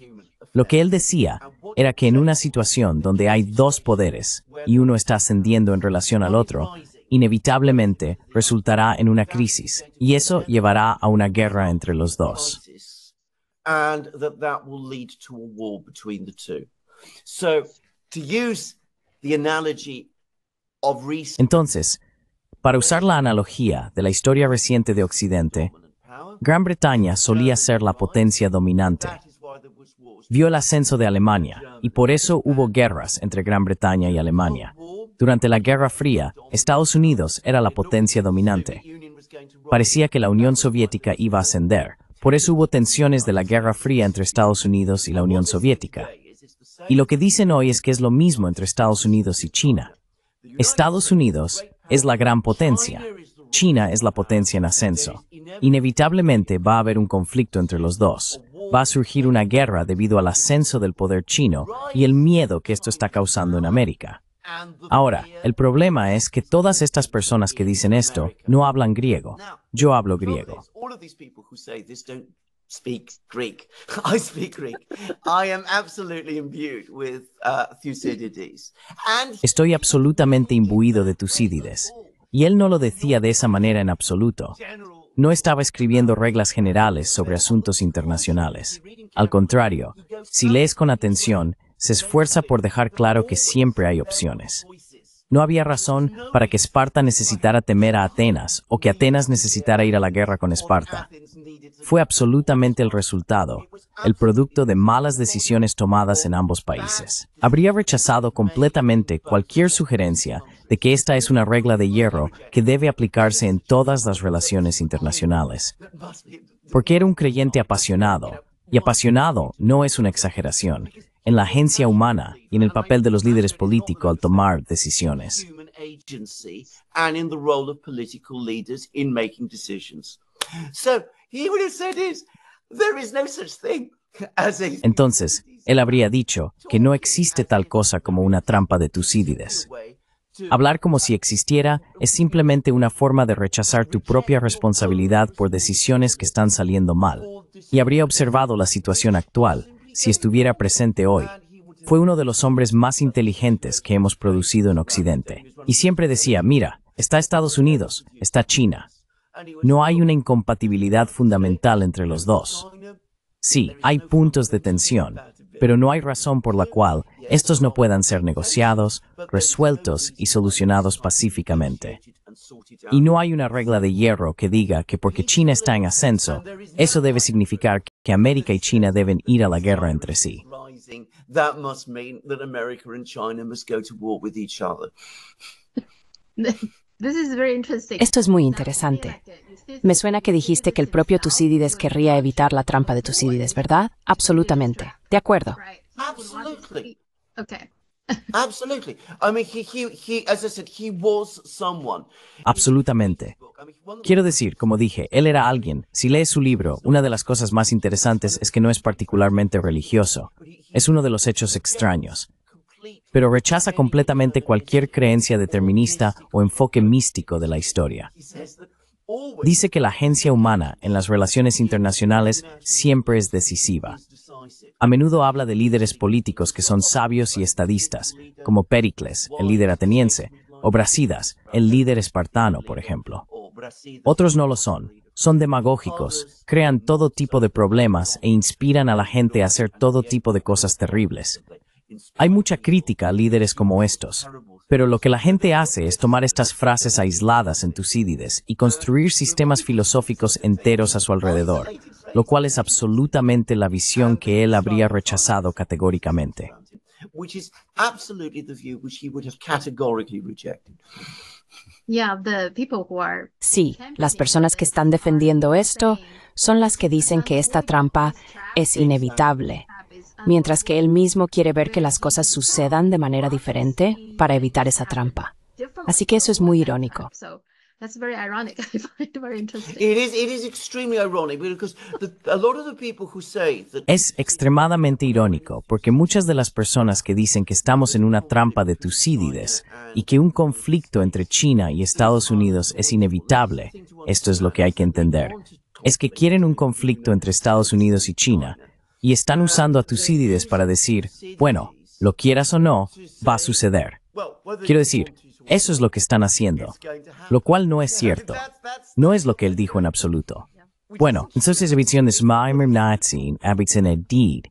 Lo que él decía era que en una situación donde hay dos poderes y uno está ascendiendo en relación al otro, inevitablemente resultará en una crisis y eso llevará a una guerra entre los dos. Entonces, para usar la analogía de la historia reciente de Occidente, Gran Bretaña solía ser la potencia dominante vio el ascenso de Alemania y por eso hubo guerras entre Gran Bretaña y Alemania. Durante la Guerra Fría, Estados Unidos era la potencia dominante. Parecía que la Unión Soviética iba a ascender, por eso hubo tensiones de la Guerra Fría entre Estados Unidos y la Unión Soviética. Y lo que dicen hoy es que es lo mismo entre Estados Unidos y China. Estados Unidos es la gran potencia. China es la potencia en ascenso. Inevitablemente va a haber un conflicto entre los dos va a surgir una guerra debido al ascenso del poder chino y el miedo que esto está causando en América. Ahora, el problema es que todas estas personas que dicen esto no hablan griego. Yo hablo griego. Estoy absolutamente imbuido de Tucídides. Y él no lo decía de esa manera en absoluto. No estaba escribiendo reglas generales sobre asuntos internacionales. Al contrario, si lees con atención, se esfuerza por dejar claro que siempre hay opciones. No había razón para que Esparta necesitara temer a Atenas o que Atenas necesitara ir a la guerra con Esparta. Fue absolutamente el resultado, el producto de malas decisiones tomadas en ambos países. Habría rechazado completamente cualquier sugerencia de que esta es una regla de hierro que debe aplicarse en todas las relaciones internacionales. Porque era un creyente apasionado, y apasionado no es una exageración, en la agencia humana y en el papel de los líderes políticos al tomar decisiones. Entonces, él habría dicho que no existe tal cosa como una trampa de Tucídides. Hablar como si existiera es simplemente una forma de rechazar tu propia responsabilidad por decisiones que están saliendo mal. Y habría observado la situación actual si estuviera presente hoy. Fue uno de los hombres más inteligentes que hemos producido en Occidente. Y siempre decía, mira, está Estados Unidos, está China. No hay una incompatibilidad fundamental entre los dos. Sí, hay puntos de tensión, pero no hay razón por la cual estos no puedan ser negociados, resueltos y solucionados pacíficamente. Y no hay una regla de hierro que diga que porque China está en ascenso, eso debe significar que América y China deben ir a la guerra entre sí. Esto es muy interesante. Me suena que dijiste que el propio Tucídides querría evitar la trampa de Tucídides, ¿verdad? Absolutamente. De acuerdo. Absolutamente. Quiero decir, como dije, él era alguien. Si lees su libro, una de las cosas más interesantes es que no es particularmente religioso. Es uno de los hechos extraños. Pero rechaza completamente cualquier creencia determinista o enfoque místico de la historia dice que la agencia humana en las relaciones internacionales siempre es decisiva. A menudo habla de líderes políticos que son sabios y estadistas, como Pericles, el líder ateniense, o Brasidas, el líder espartano, por ejemplo. Otros no lo son, son demagógicos, crean todo tipo de problemas e inspiran a la gente a hacer todo tipo de cosas terribles. Hay mucha crítica a líderes como estos, pero lo que la gente hace es tomar estas frases aisladas en Tucídides y construir sistemas filosóficos enteros a su alrededor, lo cual es absolutamente la visión que él habría rechazado categóricamente. Sí, las personas que están defendiendo esto son las que dicen que esta trampa es inevitable, mientras que él mismo quiere ver que las cosas sucedan de manera diferente para evitar esa trampa. Así que eso es muy irónico. Es extremadamente irónico porque muchas de las personas que dicen que estamos en una trampa de Tucídides y que un conflicto entre China y Estados Unidos es inevitable, esto es lo que hay que entender, es que quieren un conflicto entre Estados Unidos y China y están usando a tus para decir, bueno, lo quieras o no, va a suceder. Quiero decir, eso es lo que están haciendo, lo cual no es cierto. No es lo que él dijo en absoluto. Bueno, entonces la visión de Schmeimer then en like, deed.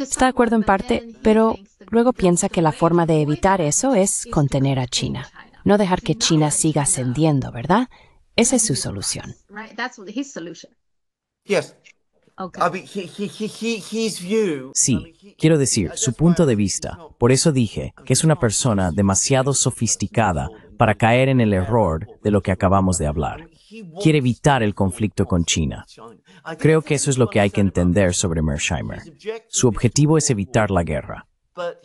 Está de acuerdo en parte, pero luego piensa que la forma de evitar eso es contener a China, no dejar que China siga ascendiendo, ¿verdad? Esa es su solución. Sí, quiero decir, su punto de vista. Por eso dije que es una persona demasiado sofisticada para caer en el error de lo que acabamos de hablar. Quiere evitar el conflicto con China. Creo que eso es lo que hay que entender sobre Mersheimer. Su objetivo es evitar la guerra.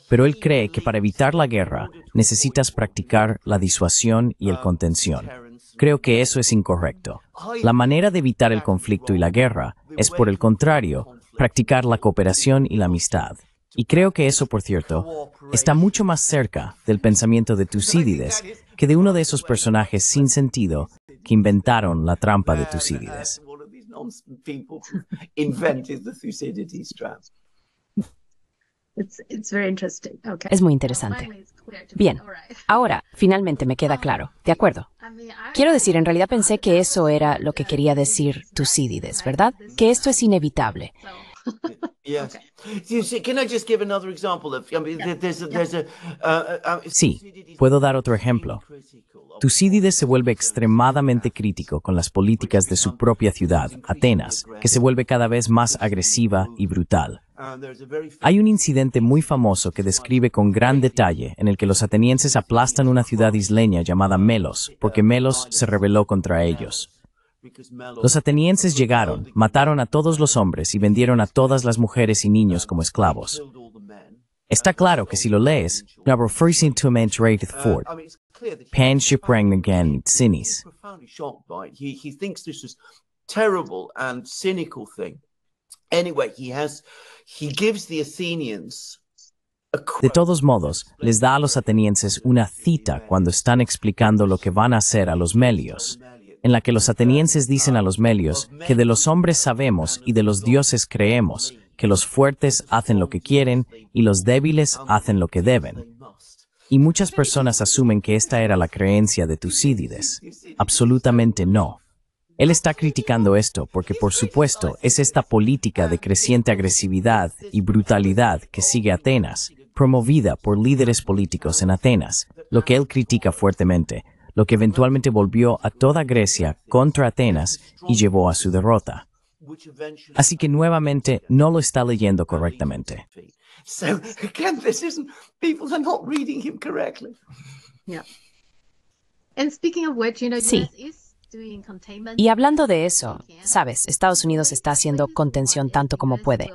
Pero él cree que para evitar la guerra necesitas practicar la disuasión y el contención. Creo que eso es incorrecto. La manera de evitar el conflicto y la guerra es, por el contrario, practicar la cooperación y la amistad. Y creo que eso, por cierto, está mucho más cerca del pensamiento de Tucídides que de uno de esos personajes sin sentido que inventaron la trampa de Tucídides. Es muy interesante. Bien, ahora finalmente me queda claro, ¿de acuerdo? Quiero decir, en realidad pensé que eso era lo que quería decir Tucídides, ¿verdad? Que esto es inevitable. Sí, puedo dar otro ejemplo. Tucídides se vuelve extremadamente crítico con las políticas de su propia ciudad, Atenas, que se vuelve cada vez más agresiva y brutal. Hay un incidente muy famoso que describe con gran detalle en el que los atenienses aplastan una ciudad isleña llamada Melos, porque Melos se rebeló contra ellos. Los atenienses llegaron, mataron a todos los hombres y vendieron a todas las mujeres y niños como esclavos. Está claro que si lo lees, terrible and cynical thing. Anyway, he de todos modos, les da a los atenienses una cita cuando están explicando lo que van a hacer a los melios, en la que los atenienses dicen a los melios que de los hombres sabemos y de los dioses creemos, que los fuertes hacen lo que quieren y los débiles hacen lo que deben. Y muchas personas asumen que esta era la creencia de Tucídides. Absolutamente no. Él está criticando esto porque, por supuesto, es esta política de creciente agresividad y brutalidad que sigue Atenas, promovida por líderes políticos en Atenas, lo que él critica fuertemente, lo que eventualmente volvió a toda Grecia contra Atenas y llevó a su derrota. Así que nuevamente no lo está leyendo correctamente. Sí. Y hablando de eso, sabes, Estados Unidos está haciendo contención tanto como puede.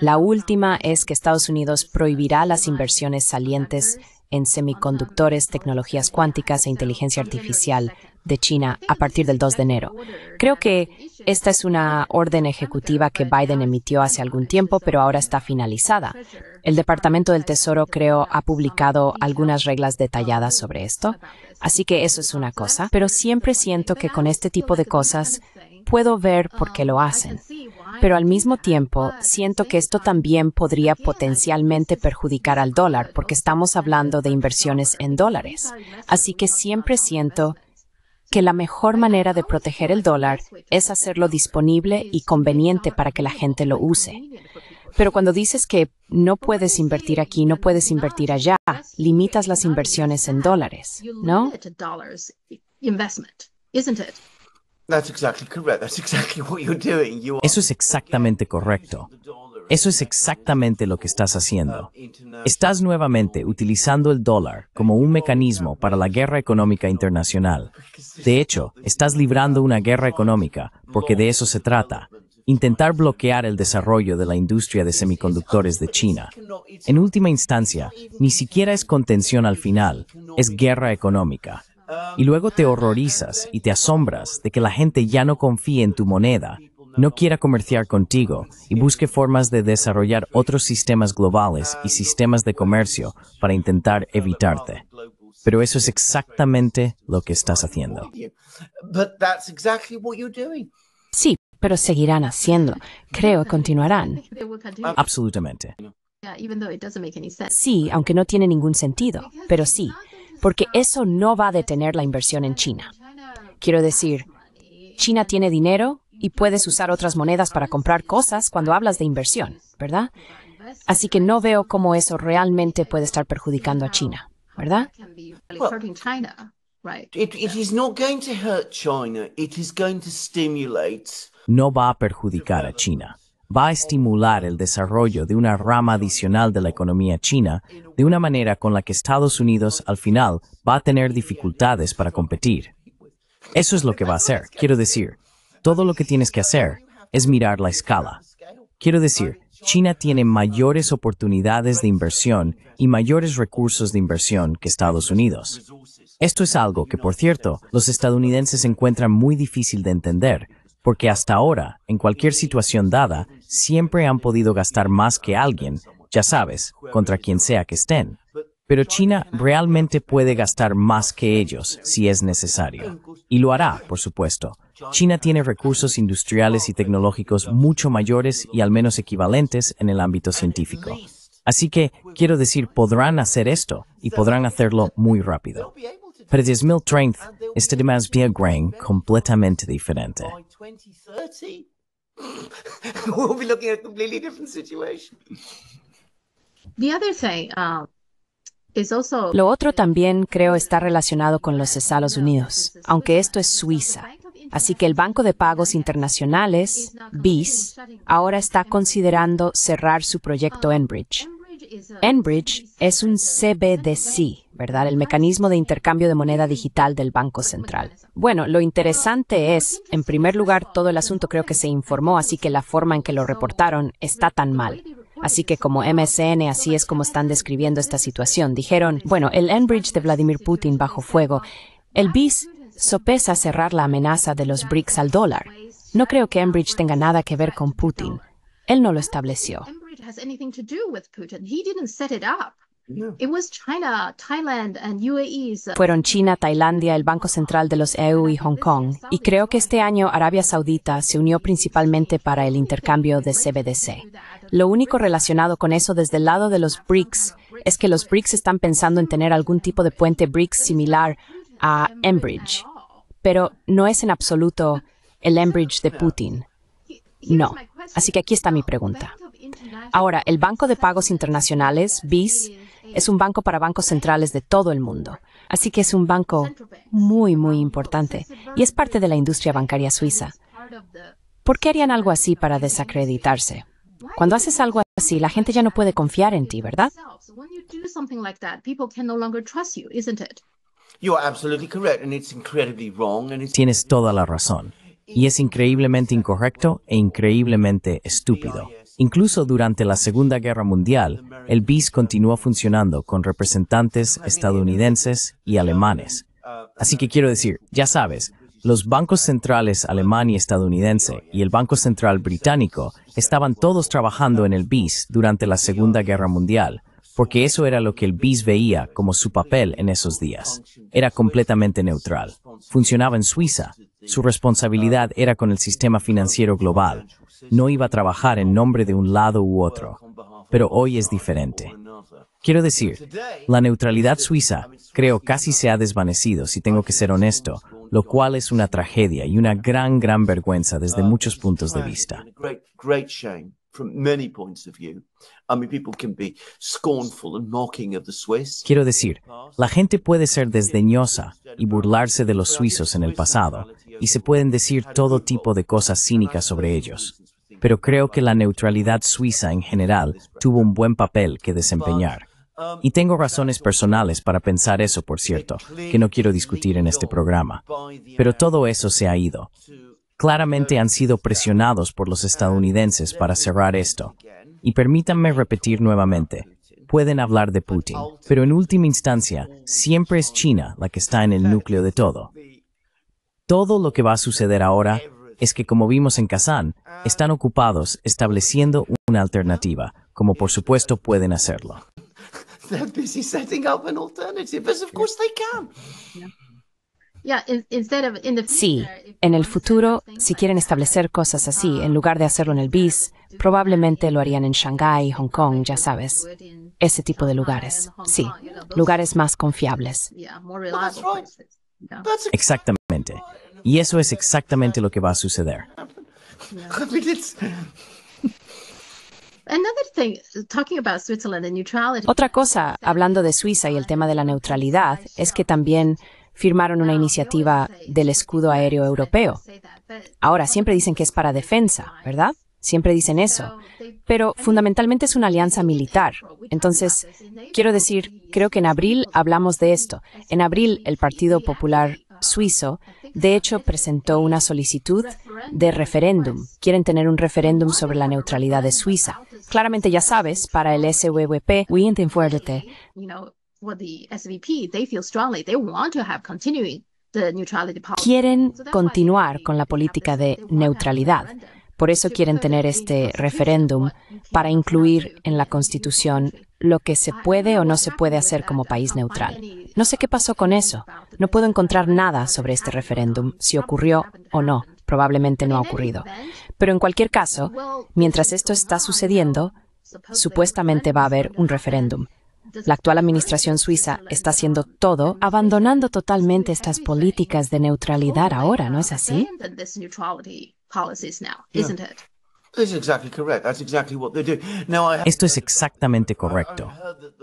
La última es que Estados Unidos prohibirá las inversiones salientes en semiconductores, tecnologías cuánticas e inteligencia artificial de China a partir del 2 de enero. Creo que esta es una orden ejecutiva que Biden emitió hace algún tiempo, pero ahora está finalizada. El Departamento del Tesoro, creo, ha publicado algunas reglas detalladas sobre esto, así que eso es una cosa, pero siempre siento que con este tipo de cosas puedo ver por qué lo hacen pero al mismo tiempo siento que esto también podría potencialmente perjudicar al dólar porque estamos hablando de inversiones en dólares. Así que siempre siento que la mejor manera de proteger el dólar es hacerlo disponible y conveniente para que la gente lo use. Pero cuando dices que no puedes invertir aquí, no puedes invertir allá, limitas las inversiones en dólares, ¿no? Eso es exactamente correcto. Eso es exactamente lo que estás haciendo. Estás nuevamente utilizando el dólar como un mecanismo para la guerra económica internacional. De hecho, estás librando una guerra económica, porque de eso se trata. Intentar bloquear el desarrollo de la industria de semiconductores de China. En última instancia, ni siquiera es contención al final, es guerra económica. Y um, luego te horrorizas y te asombras de que la gente ya no confíe en tu moneda, no quiera comerciar contigo y busque formas de desarrollar otros sistemas globales y sistemas de comercio para intentar evitarte. Pero eso es exactamente lo que estás haciendo. Sí, pero seguirán haciendo. Creo que continuarán. Absolutamente. Sí, aunque no tiene ningún sentido, pero sí, porque eso no va a detener la inversión en China. Quiero decir, China tiene dinero y puedes usar otras monedas para comprar cosas cuando hablas de inversión, ¿verdad? Así que no veo cómo eso realmente puede estar perjudicando a China, ¿verdad? No va a perjudicar a China va a estimular el desarrollo de una rama adicional de la economía china de una manera con la que Estados Unidos al final va a tener dificultades para competir. Eso es lo que va a hacer. Quiero decir, todo lo que tienes que hacer es mirar la escala. Quiero decir, China tiene mayores oportunidades de inversión y mayores recursos de inversión que Estados Unidos. Esto es algo que, por cierto, los estadounidenses encuentran muy difícil de entender, porque hasta ahora, en cualquier situación dada, siempre han podido gastar más que alguien, ya sabes, contra quien sea que estén. Pero China realmente puede gastar más que ellos si es necesario. Y lo hará, por supuesto. China tiene recursos industriales y tecnológicos mucho mayores y al menos equivalentes en el ámbito científico. Así que, quiero decir, podrán hacer esto y podrán hacerlo muy rápido. Este completamente diferente. Lo otro también creo está relacionado con los Estados Unidos, aunque esto es Suiza. Así que el Banco de Pagos Internacionales, BIS, ahora está considerando cerrar su proyecto Enbridge. Enbridge es un CBDC, ¿verdad? El mecanismo de intercambio de moneda digital del Banco Central. Bueno, lo interesante es, en primer lugar, todo el asunto creo que se informó, así que la forma en que lo reportaron está tan mal. Así que como MSN, así es como están describiendo esta situación. Dijeron, bueno, el Enbridge de Vladimir Putin bajo fuego. El BIS sopesa cerrar la amenaza de los BRICS al dólar. No creo que Enbridge tenga nada que ver con Putin. Él no lo estableció. Putin. China, uh, Fueron China, Tailandia, el Banco Central de los EU y Hong Kong. Y creo que este año Arabia Saudita se unió principalmente para el intercambio de CBDC. Lo único relacionado con eso desde el lado de los BRICS es que los BRICS están pensando en tener algún tipo de puente BRICS similar a Enbridge. Pero no es en absoluto el Enbridge de Putin. No. Así que aquí está mi pregunta. Ahora, el Banco de Pagos Internacionales, BIS, es un banco para bancos centrales de todo el mundo. Así que es un banco muy, muy importante y es parte de la industria bancaria suiza. ¿Por qué harían algo así para desacreditarse? Cuando haces algo así, la gente ya no puede confiar en ti, ¿verdad? Tienes toda la razón. Y es increíblemente incorrecto e increíblemente estúpido. Incluso durante la Segunda Guerra Mundial, el BIS continuó funcionando con representantes estadounidenses y alemanes. Así que quiero decir, ya sabes, los bancos centrales alemán y estadounidense y el Banco Central británico estaban todos trabajando en el BIS durante la Segunda Guerra Mundial, porque eso era lo que el BIS veía como su papel en esos días. Era completamente neutral. Funcionaba en Suiza, su responsabilidad era con el sistema financiero global. No iba a trabajar en nombre de un lado u otro. Pero hoy es diferente. Quiero decir, la neutralidad suiza creo casi se ha desvanecido, si tengo que ser honesto, lo cual es una tragedia y una gran, gran vergüenza desde muchos puntos de vista. Quiero decir, la gente puede ser desdeñosa y burlarse de los suizos en el pasado, y se pueden decir todo tipo de cosas cínicas sobre ellos. Pero creo que la neutralidad suiza en general tuvo un buen papel que desempeñar. Y tengo razones personales para pensar eso, por cierto, que no quiero discutir en este programa. Pero todo eso se ha ido. Claramente han sido presionados por los estadounidenses para cerrar esto. Y permítanme repetir nuevamente, pueden hablar de Putin, pero en última instancia, siempre es China la que está en el núcleo de todo. Todo lo que va a suceder ahora es que, como vimos en Kazán, están ocupados estableciendo una alternativa, como por supuesto pueden hacerlo. Sí, en el futuro, si quieren establecer cosas así, en lugar de hacerlo en el BIS, probablemente lo harían en Shanghái, Hong Kong, ya sabes, ese tipo de lugares. Sí, lugares más confiables. Exactamente. Y eso es exactamente lo que va a suceder. Otra cosa, hablando de Suiza y el tema de la neutralidad, es que también firmaron una iniciativa del escudo aéreo europeo. Ahora siempre dicen que es para defensa, ¿verdad? Siempre dicen eso. Pero fundamentalmente es una alianza militar. Entonces, quiero decir, creo que en abril hablamos de esto. En abril, el Partido Popular suizo, de hecho, presentó una solicitud de referéndum. Quieren tener un referéndum sobre la neutralidad de Suiza. Claramente ya sabes, para el SWP, fuerte. Eh, Quieren continuar con la política de neutralidad. Por eso quieren tener este referéndum para incluir en la Constitución lo que se puede o no se puede hacer como país neutral. No sé qué pasó con eso. No puedo encontrar nada sobre este referéndum, si ocurrió o no. Probablemente no ha ocurrido. Pero en cualquier caso, mientras esto está sucediendo, supuestamente va a haber un referéndum. La actual administración suiza está haciendo todo, abandonando totalmente estas políticas de neutralidad ahora, ¿no es así? Esto es exactamente correcto.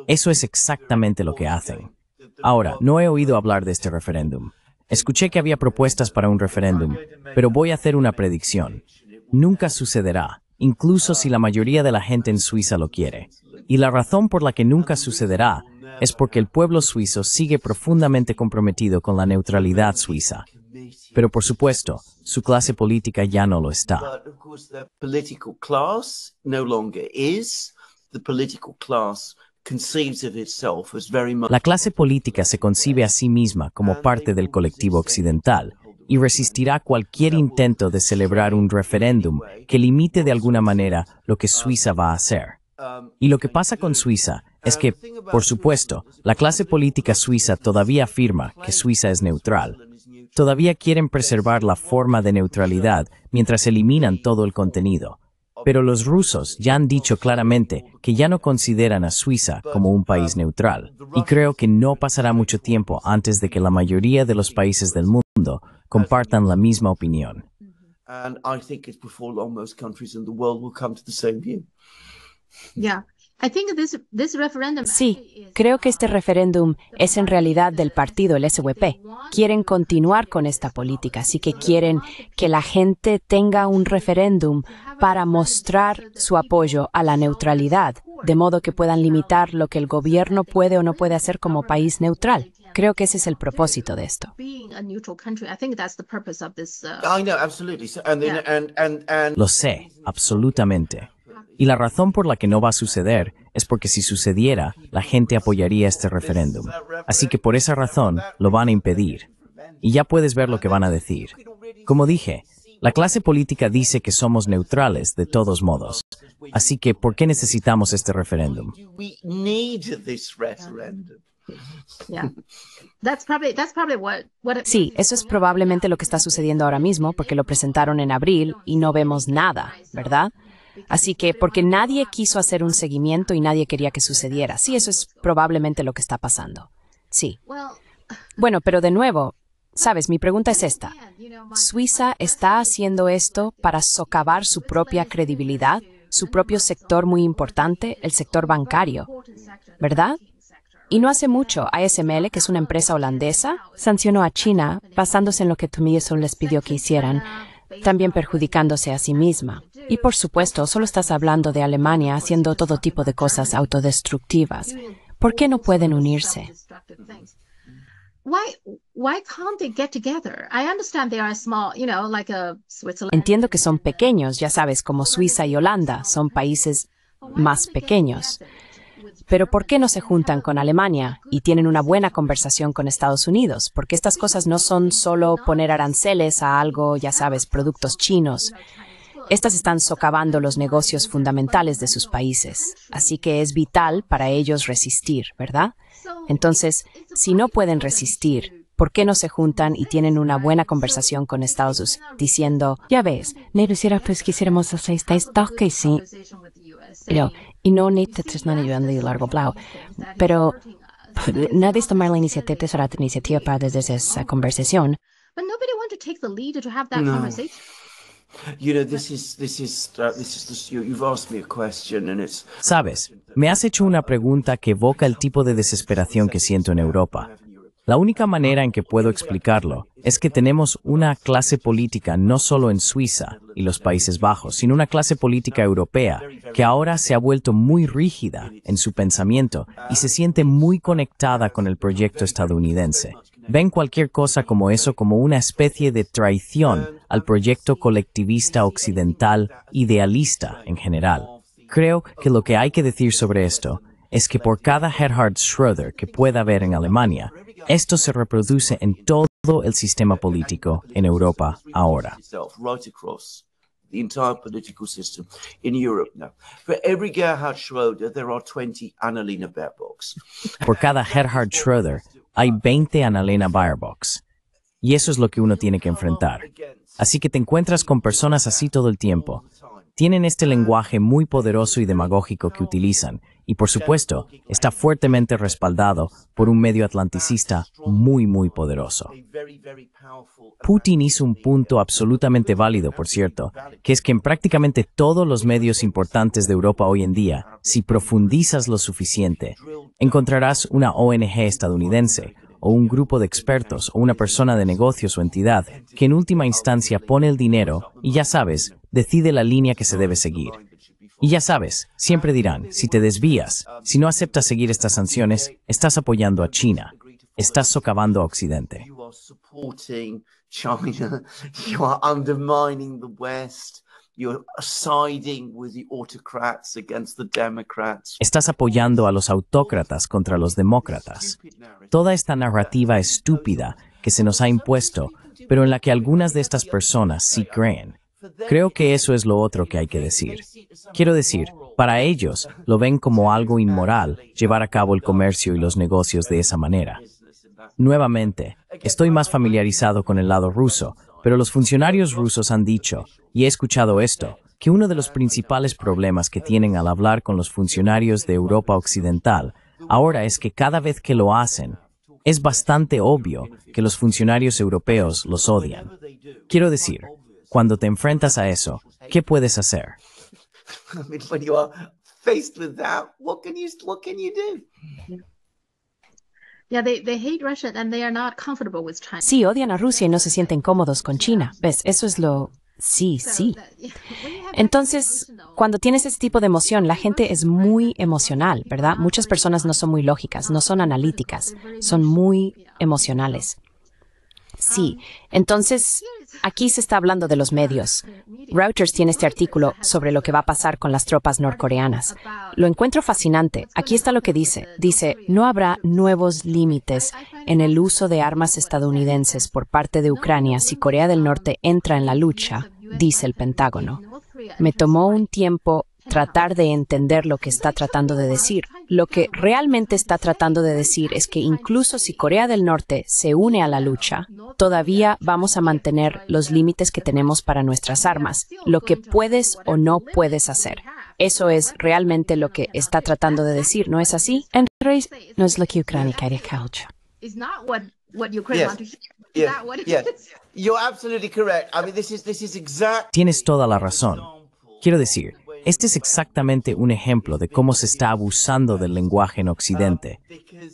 Eso es exactamente lo que hacen. Ahora, no he oído hablar de este referéndum. Escuché que había propuestas para un referéndum, pero voy a hacer una predicción. Nunca sucederá, incluso si la mayoría de la gente en Suiza lo quiere. Y la razón por la que nunca sucederá es porque el pueblo suizo sigue profundamente comprometido con la neutralidad suiza. Pero por supuesto, su clase política ya no lo está. La clase política se concibe a sí misma como parte del colectivo occidental y resistirá cualquier intento de celebrar un referéndum que limite de alguna manera lo que Suiza va a hacer. Um, y lo que pasa con um, Suiza es que, por supuesto, la clase política suiza todavía afirma que Suiza es neutral, todavía quieren preservar la forma de neutralidad mientras eliminan todo el contenido. Pero los rusos ya han dicho claramente que ya no consideran a Suiza como un país neutral, y creo que no pasará mucho tiempo antes de que la mayoría de los países del mundo compartan la misma opinión. Yeah. Sí, creo que este um, referéndum es en realidad del partido, el SWP. Quieren continuar con esta política, así que quieren que la gente tenga un referéndum para mostrar su apoyo a la neutralidad, de modo que puedan limitar lo que el gobierno puede o no puede hacer como país neutral. Creo que ese es el propósito de esto. Lo sé, absolutamente. Y la razón por la que no va a suceder es porque si sucediera, la gente apoyaría este referéndum. Así que por esa razón lo van a impedir. Y ya puedes ver lo que van a decir. Como dije, la clase política dice que somos neutrales de todos modos. Así que, ¿por qué necesitamos este referéndum? Sí, eso es probablemente lo que está sucediendo ahora mismo porque lo presentaron en abril y no vemos nada, ¿verdad? Así que, porque nadie quiso hacer un seguimiento y nadie quería que sucediera. Sí, eso es probablemente lo que está pasando. Sí. Bueno, pero de nuevo, sabes, mi pregunta es esta. ¿Suiza está haciendo esto para socavar su propia credibilidad, su propio sector muy importante, el sector bancario? ¿Verdad? Y no hace mucho, ASML, que es una empresa holandesa, sancionó a China basándose en lo que Tomieson les pidió que hicieran también perjudicándose a sí misma. Y por supuesto, solo estás hablando de Alemania haciendo todo tipo de cosas autodestructivas. ¿Por qué no pueden unirse? Entiendo que son pequeños, ya sabes, como Suiza y Holanda, son países más pequeños. Pero ¿por qué no se juntan con Alemania y tienen una buena conversación con Estados Unidos? Porque estas cosas no son solo poner aranceles a algo, ya sabes, productos chinos. Estas están socavando los negocios fundamentales de sus países, así que es vital para ellos resistir, ¿verdad? Entonces, si no pueden resistir, ¿por qué no se juntan y tienen una buena conversación con Estados Unidos diciendo, ya ves, pues quisiéramos hacer esta y sí, y no de Largo plazo, Pero nadie es tomar la iniciativa, para desde esa conversación. Sabes, me has hecho una pregunta que evoca el tipo de desesperación que siento en Europa. La única manera en que puedo explicarlo es que tenemos una clase política no solo en Suiza y los Países Bajos, sino una clase política europea que ahora se ha vuelto muy rígida en su pensamiento y se siente muy conectada con el proyecto estadounidense. Ven cualquier cosa como eso como una especie de traición al proyecto colectivista occidental idealista en general. Creo que lo que hay que decir sobre esto es que por cada Gerhard Schröder que pueda haber en Alemania, esto se reproduce en todo el sistema político en Europa ahora. Por cada Gerhard Schroeder, hay 20 Annalena Baerbocks. Y eso es lo que uno tiene que enfrentar. Así que te encuentras con personas así todo el tiempo, tienen este lenguaje muy poderoso y demagógico que utilizan, y por supuesto, está fuertemente respaldado por un medio atlanticista muy, muy poderoso. Putin hizo un punto absolutamente válido, por cierto, que es que en prácticamente todos los medios importantes de Europa hoy en día, si profundizas lo suficiente, encontrarás una ONG estadounidense o un grupo de expertos o una persona de negocios o entidad que en última instancia pone el dinero y ya sabes, decide la línea que se debe seguir. Y ya sabes, siempre dirán, si te desvías, si no aceptas seguir estas sanciones, estás apoyando a China, estás socavando a Occidente. Estás apoyando a los autócratas contra los demócratas. Toda esta narrativa estúpida que se nos ha impuesto, pero en la que algunas de estas personas sí creen, Creo que eso es lo otro que hay que decir. Quiero decir, para ellos lo ven como algo inmoral llevar a cabo el comercio y los negocios de esa manera. Nuevamente, estoy más familiarizado con el lado ruso, pero los funcionarios rusos han dicho, y he escuchado esto, que uno de los principales problemas que tienen al hablar con los funcionarios de Europa Occidental ahora es que cada vez que lo hacen, es bastante obvio que los funcionarios europeos los odian. Quiero decir, cuando te enfrentas a eso, ¿qué puedes hacer? Sí, odian a Rusia y no se sienten cómodos con China. ¿Ves? Eso es lo... Sí, sí. Entonces, cuando tienes ese tipo de emoción, la gente es muy emocional, ¿verdad? Muchas personas no son muy lógicas, no son analíticas, son muy emocionales. Sí, entonces aquí se está hablando de los medios. Reuters tiene este artículo sobre lo que va a pasar con las tropas norcoreanas. Lo encuentro fascinante. Aquí está lo que dice. Dice, no habrá nuevos límites en el uso de armas estadounidenses por parte de Ucrania si Corea del Norte entra en la lucha, dice el Pentágono. Me tomó un tiempo tratar de entender lo que está tratando de decir. Lo que realmente está tratando de decir es que incluso si Corea del Norte se une a la lucha, todavía vamos a mantener los límites que tenemos para nuestras armas, lo que puedes o no puedes hacer. Eso es realmente lo que está tratando de decir, ¿no es así? no es lo que Ucrania Tienes toda la razón. Quiero decir, este es exactamente un ejemplo de cómo se está abusando del lenguaje en Occidente,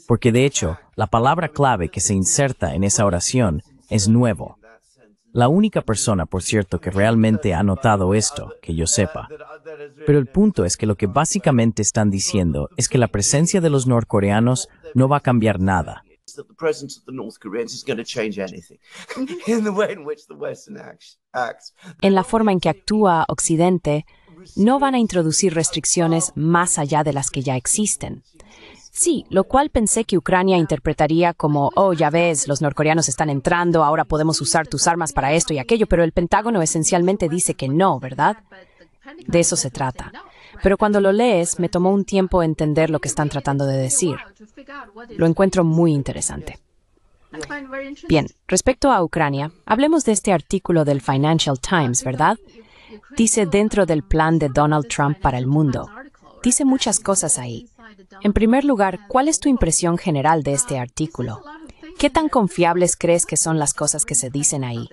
porque de hecho, la palabra clave que se inserta en esa oración es nuevo. La única persona, por cierto, que realmente ha notado esto, que yo sepa. Pero el punto es que lo que básicamente están diciendo es que la presencia de los norcoreanos no va a cambiar nada. En la forma en que actúa Occidente, no van a introducir restricciones más allá de las que ya existen. Sí, lo cual pensé que Ucrania interpretaría como, oh, ya ves, los norcoreanos están entrando, ahora podemos usar tus armas para esto y aquello, pero el Pentágono esencialmente dice que no, ¿verdad? De eso se trata. Pero cuando lo lees, me tomó un tiempo entender lo que están tratando de decir. Lo encuentro muy interesante. Bien, respecto a Ucrania, hablemos de este artículo del Financial Times, ¿verdad? dice dentro del plan de Donald Trump para el mundo. Dice muchas cosas ahí. En primer lugar, ¿cuál es tu impresión general de este artículo? ¿Qué tan confiables crees que son las cosas que se dicen ahí?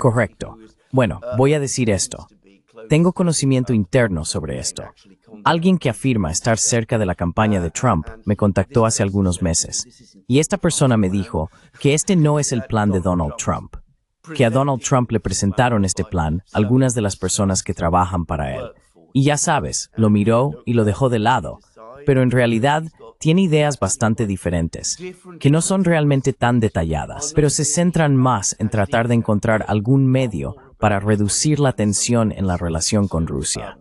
Correcto. Bueno, voy a decir esto. Tengo conocimiento interno sobre esto. Alguien que afirma estar cerca de la campaña de Trump me contactó hace algunos meses y esta persona me dijo que este no es el plan de Donald Trump, que a Donald Trump le presentaron este plan algunas de las personas que trabajan para él. Y ya sabes, lo miró y lo dejó de lado, pero en realidad tiene ideas bastante diferentes, que no son realmente tan detalladas, pero se centran más en tratar de encontrar algún medio para reducir la tensión en la relación con Rusia.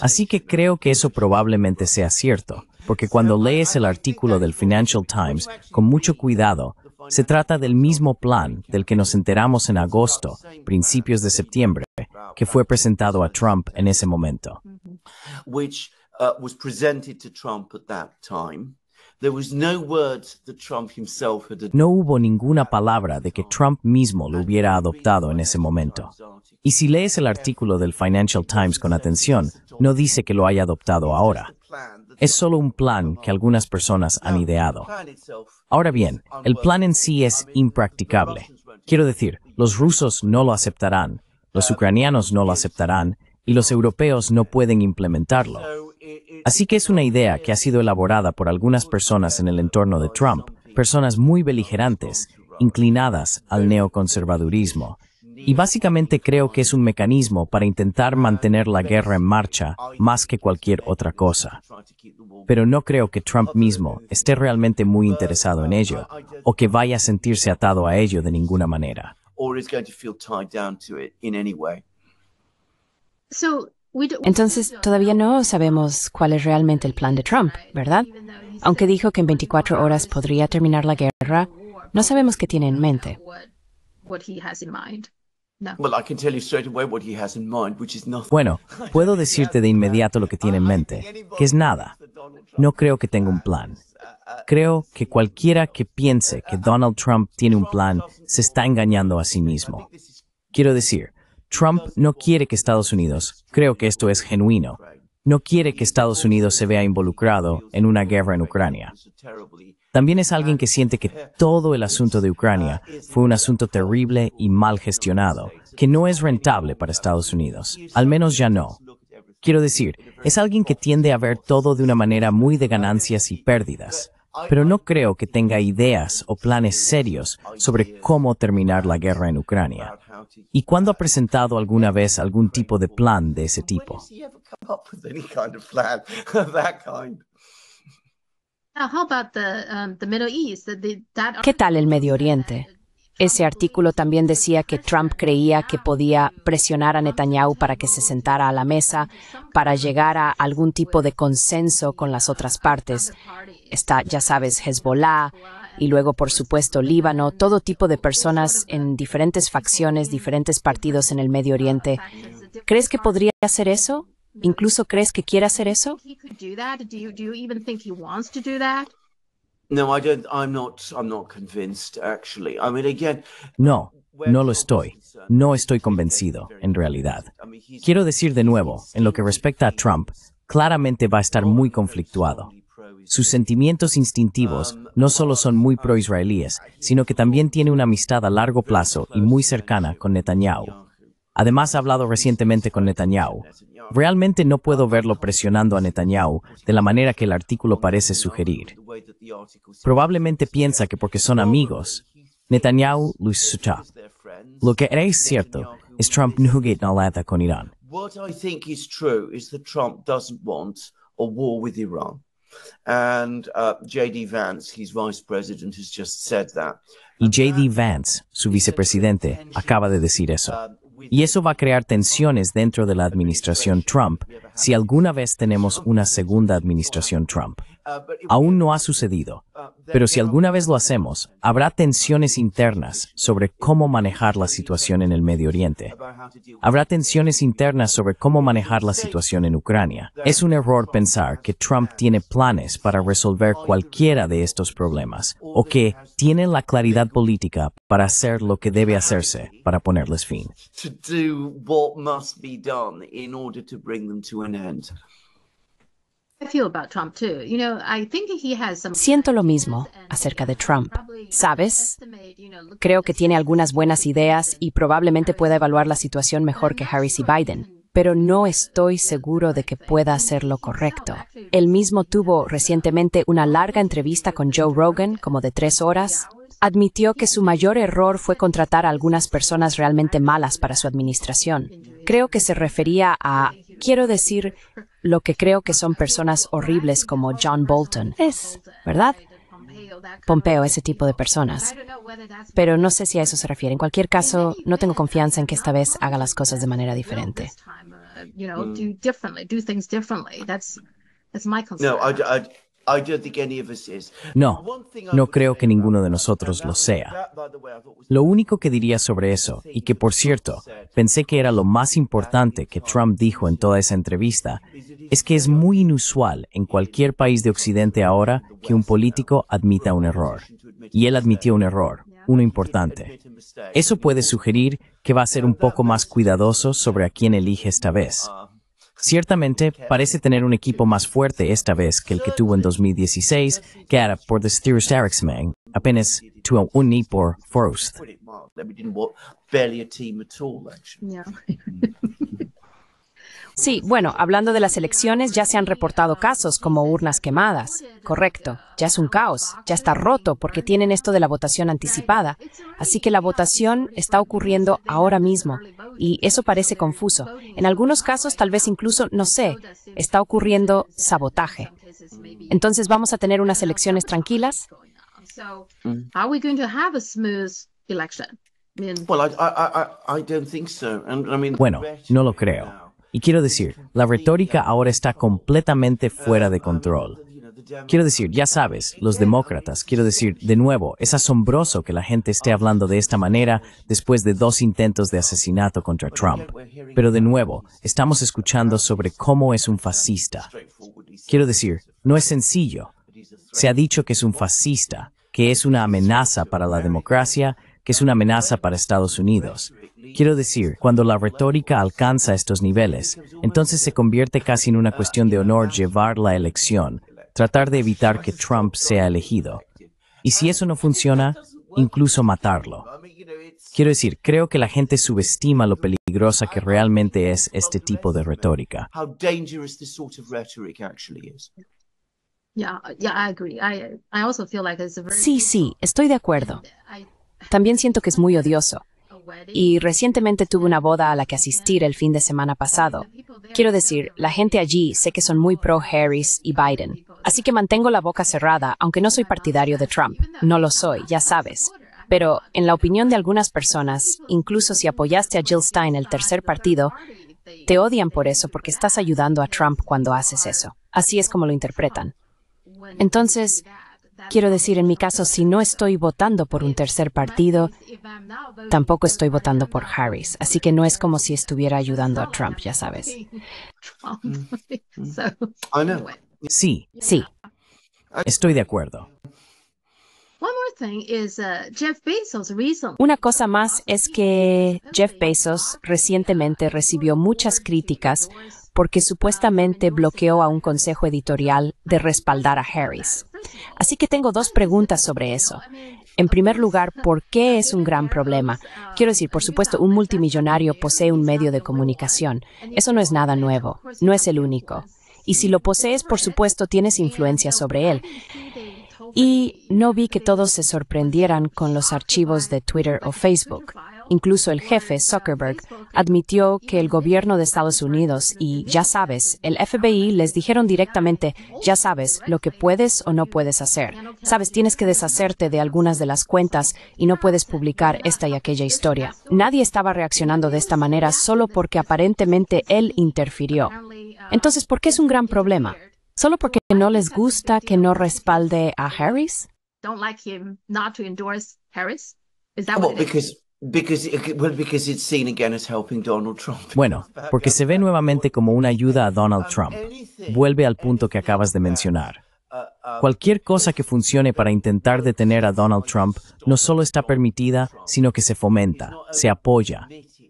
Así que creo que eso probablemente sea cierto, porque cuando lees el artículo del Financial Times con mucho cuidado, se trata del mismo plan del que nos enteramos en agosto, principios de septiembre, que fue presentado a Trump en ese momento. Uh, no hubo ninguna palabra de que Trump mismo lo hubiera adoptado en ese momento. Y si lees el artículo del Financial Times con atención, no dice que lo haya adoptado ahora. Es solo un plan que algunas personas han ideado. Ahora bien, el plan en sí es impracticable. Quiero decir, los rusos no lo aceptarán, los ucranianos no lo aceptarán y los europeos no pueden implementarlo. Así que es una idea que ha sido elaborada por algunas personas en el entorno de Trump, personas muy beligerantes, inclinadas al neoconservadurismo. Y básicamente creo que es un mecanismo para intentar mantener la guerra en marcha más que cualquier otra cosa. Pero no creo que Trump mismo esté realmente muy interesado en ello o que vaya a sentirse atado a ello de ninguna manera. So entonces, todavía no sabemos cuál es realmente el plan de Trump, ¿verdad? Aunque dijo que en 24 horas podría terminar la guerra, no sabemos qué tiene en mente. Bueno, puedo decirte de inmediato lo que tiene en mente, que es nada. No creo que tenga un plan. Creo que cualquiera que piense que Donald Trump tiene un plan se está engañando a sí mismo. Quiero decir, Trump no quiere que Estados Unidos, creo que esto es genuino, no quiere que Estados Unidos se vea involucrado en una guerra en Ucrania. También es alguien que siente que todo el asunto de Ucrania fue un asunto terrible y mal gestionado, que no es rentable para Estados Unidos, al menos ya no. Quiero decir, es alguien que tiende a ver todo de una manera muy de ganancias y pérdidas, pero no creo que tenga ideas o planes serios sobre cómo terminar la guerra en Ucrania. ¿Y cuándo ha presentado alguna vez algún tipo de plan de ese tipo? Um, ¿Qué tal el Medio Oriente? Ese artículo también decía que Trump creía que podía presionar a Netanyahu para que se sentara a la mesa para llegar a algún tipo de consenso con las otras partes. Está, ya sabes, Hezbollah, y luego, por supuesto, Líbano, todo tipo de personas en diferentes facciones, diferentes partidos en el Medio Oriente. ¿Crees que podría hacer eso? ¿Incluso crees que quiere hacer eso? No, no lo estoy. No estoy convencido, en realidad. Quiero decir de nuevo, en lo que respecta a Trump, claramente va a estar muy conflictuado. Sus sentimientos instintivos um, no solo son muy pro-israelíes, sino que también tiene una amistad a largo plazo y muy cercana con Netanyahu. Además, ha hablado recientemente con Netanyahu. Realmente no puedo verlo presionando a Netanyahu de la manera que el artículo parece sugerir. Probablemente piensa que porque son amigos, Netanyahu lo Sucha. Lo que es cierto es Trump no quiere guerra con Irán. And Y J.D. Vance, su vicepresidente, acaba de decir uh, eso. Y eso va a crear tensiones dentro de la administración Trump si alguna vez tenemos una segunda administración Trump. Aún no ha sucedido, pero si alguna vez lo hacemos, habrá tensiones internas sobre cómo manejar la situación en el Medio Oriente. Habrá tensiones internas sobre cómo manejar la situación en Ucrania. Es un error pensar que Trump tiene planes para resolver cualquiera de estos problemas o que tiene la claridad política para hacer lo que debe hacerse para ponerles fin. Siento lo mismo acerca de Trump. ¿Sabes? Creo que tiene algunas buenas ideas y probablemente pueda evaluar la situación mejor que Harris y Biden, pero no estoy seguro de que pueda hacer lo correcto. Él mismo tuvo recientemente una larga entrevista con Joe Rogan, como de tres horas. Admitió que su mayor error fue contratar a algunas personas realmente malas para su administración. Creo que se refería a quiero decir lo que creo que son personas horribles como John Bolton. Es, ¿verdad? Pompeo, ese tipo de personas. Pero no sé si a eso se refiere. En cualquier caso, no tengo confianza en que esta vez haga las cosas de manera diferente. No, no creo que ninguno de nosotros lo sea. Lo único que diría sobre eso, y que por cierto, pensé que era lo más importante que Trump dijo en toda esa entrevista, es que es muy inusual en cualquier país de Occidente ahora que un político admita un error. Y él admitió un error, uno importante. Eso puede sugerir que va a ser un poco más cuidadoso sobre a quién elige esta vez. Uh, Ciertamente, parece tener un equipo más fuerte esta vez que el que tuvo en 2016, que era por The Styristerixmang, apenas tuvo un ni por Sí, bueno, hablando de las elecciones, ya se han reportado casos como urnas quemadas. Correcto, ya es un caos, ya está roto porque tienen esto de la votación anticipada. Así que la votación está ocurriendo ahora mismo y eso parece confuso. En algunos casos, tal vez incluso, no sé, está ocurriendo sabotaje. Entonces, ¿vamos a tener unas elecciones tranquilas? Mm. Bueno, no lo creo. Y quiero decir, la retórica ahora está completamente fuera de control. Quiero decir, ya sabes, los demócratas, quiero decir, de nuevo, es asombroso que la gente esté hablando de esta manera después de dos intentos de asesinato contra Trump. Pero de nuevo, estamos escuchando sobre cómo es un fascista. Quiero decir, no es sencillo. Se ha dicho que es un fascista, que es una amenaza para la democracia, que es una amenaza para Estados Unidos. Quiero decir, cuando la retórica alcanza estos niveles, entonces se convierte casi en una cuestión de honor llevar la elección, tratar de evitar que Trump sea elegido. Y si eso no funciona, incluso matarlo. Quiero decir, creo que la gente subestima lo peligrosa que realmente es este tipo de retórica. Sí, sí, estoy de acuerdo. También siento que es muy odioso y recientemente tuve una boda a la que asistir el fin de semana pasado. Quiero decir, la gente allí sé que son muy pro Harris y Biden, así que mantengo la boca cerrada, aunque no soy partidario de Trump. No lo soy, ya sabes. Pero, en la opinión de algunas personas, incluso si apoyaste a Jill Stein, el tercer partido, te odian por eso porque estás ayudando a Trump cuando haces eso. Así es como lo interpretan. Entonces, Quiero decir, en mi caso, si no estoy votando por un tercer partido, tampoco estoy votando por Harris. Así que no es como si estuviera ayudando a Trump, ya sabes. Mm, mm. Sí, sí. Estoy de acuerdo. Uh, Una cosa más es que Jeff Bezos recientemente recibió muchas críticas porque supuestamente bloqueó a un consejo editorial de respaldar a Harris. Así que tengo dos preguntas sobre eso. En primer lugar, ¿por qué es un gran problema? Quiero decir, por supuesto, un multimillonario posee un medio de comunicación. Eso no es nada nuevo, no es el único. Y si lo posees, por supuesto, tienes influencia sobre él. Y no vi que todos se sorprendieran con los archivos de Twitter o Facebook. Incluso el jefe, Zuckerberg, admitió que el gobierno de Estados Unidos y, ya sabes, el FBI les dijeron directamente, ya sabes, lo que puedes o no puedes hacer. Sabes, tienes que deshacerte de algunas de las cuentas y no puedes publicar esta y aquella historia. Nadie estaba reaccionando de esta manera solo porque aparentemente él interfirió. Entonces, ¿por qué es un gran problema? ¿Solo porque no les gusta que no respalde a Harris? Harris? Bueno, porque se ve nuevamente como una ayuda a Donald um, Trump. Vuelve al punto que acabas de mencionar. Uh, uh, Cualquier cosa que funcione para intentar detener a Donald Trump no solo está permitida, sino que se fomenta, se apoya.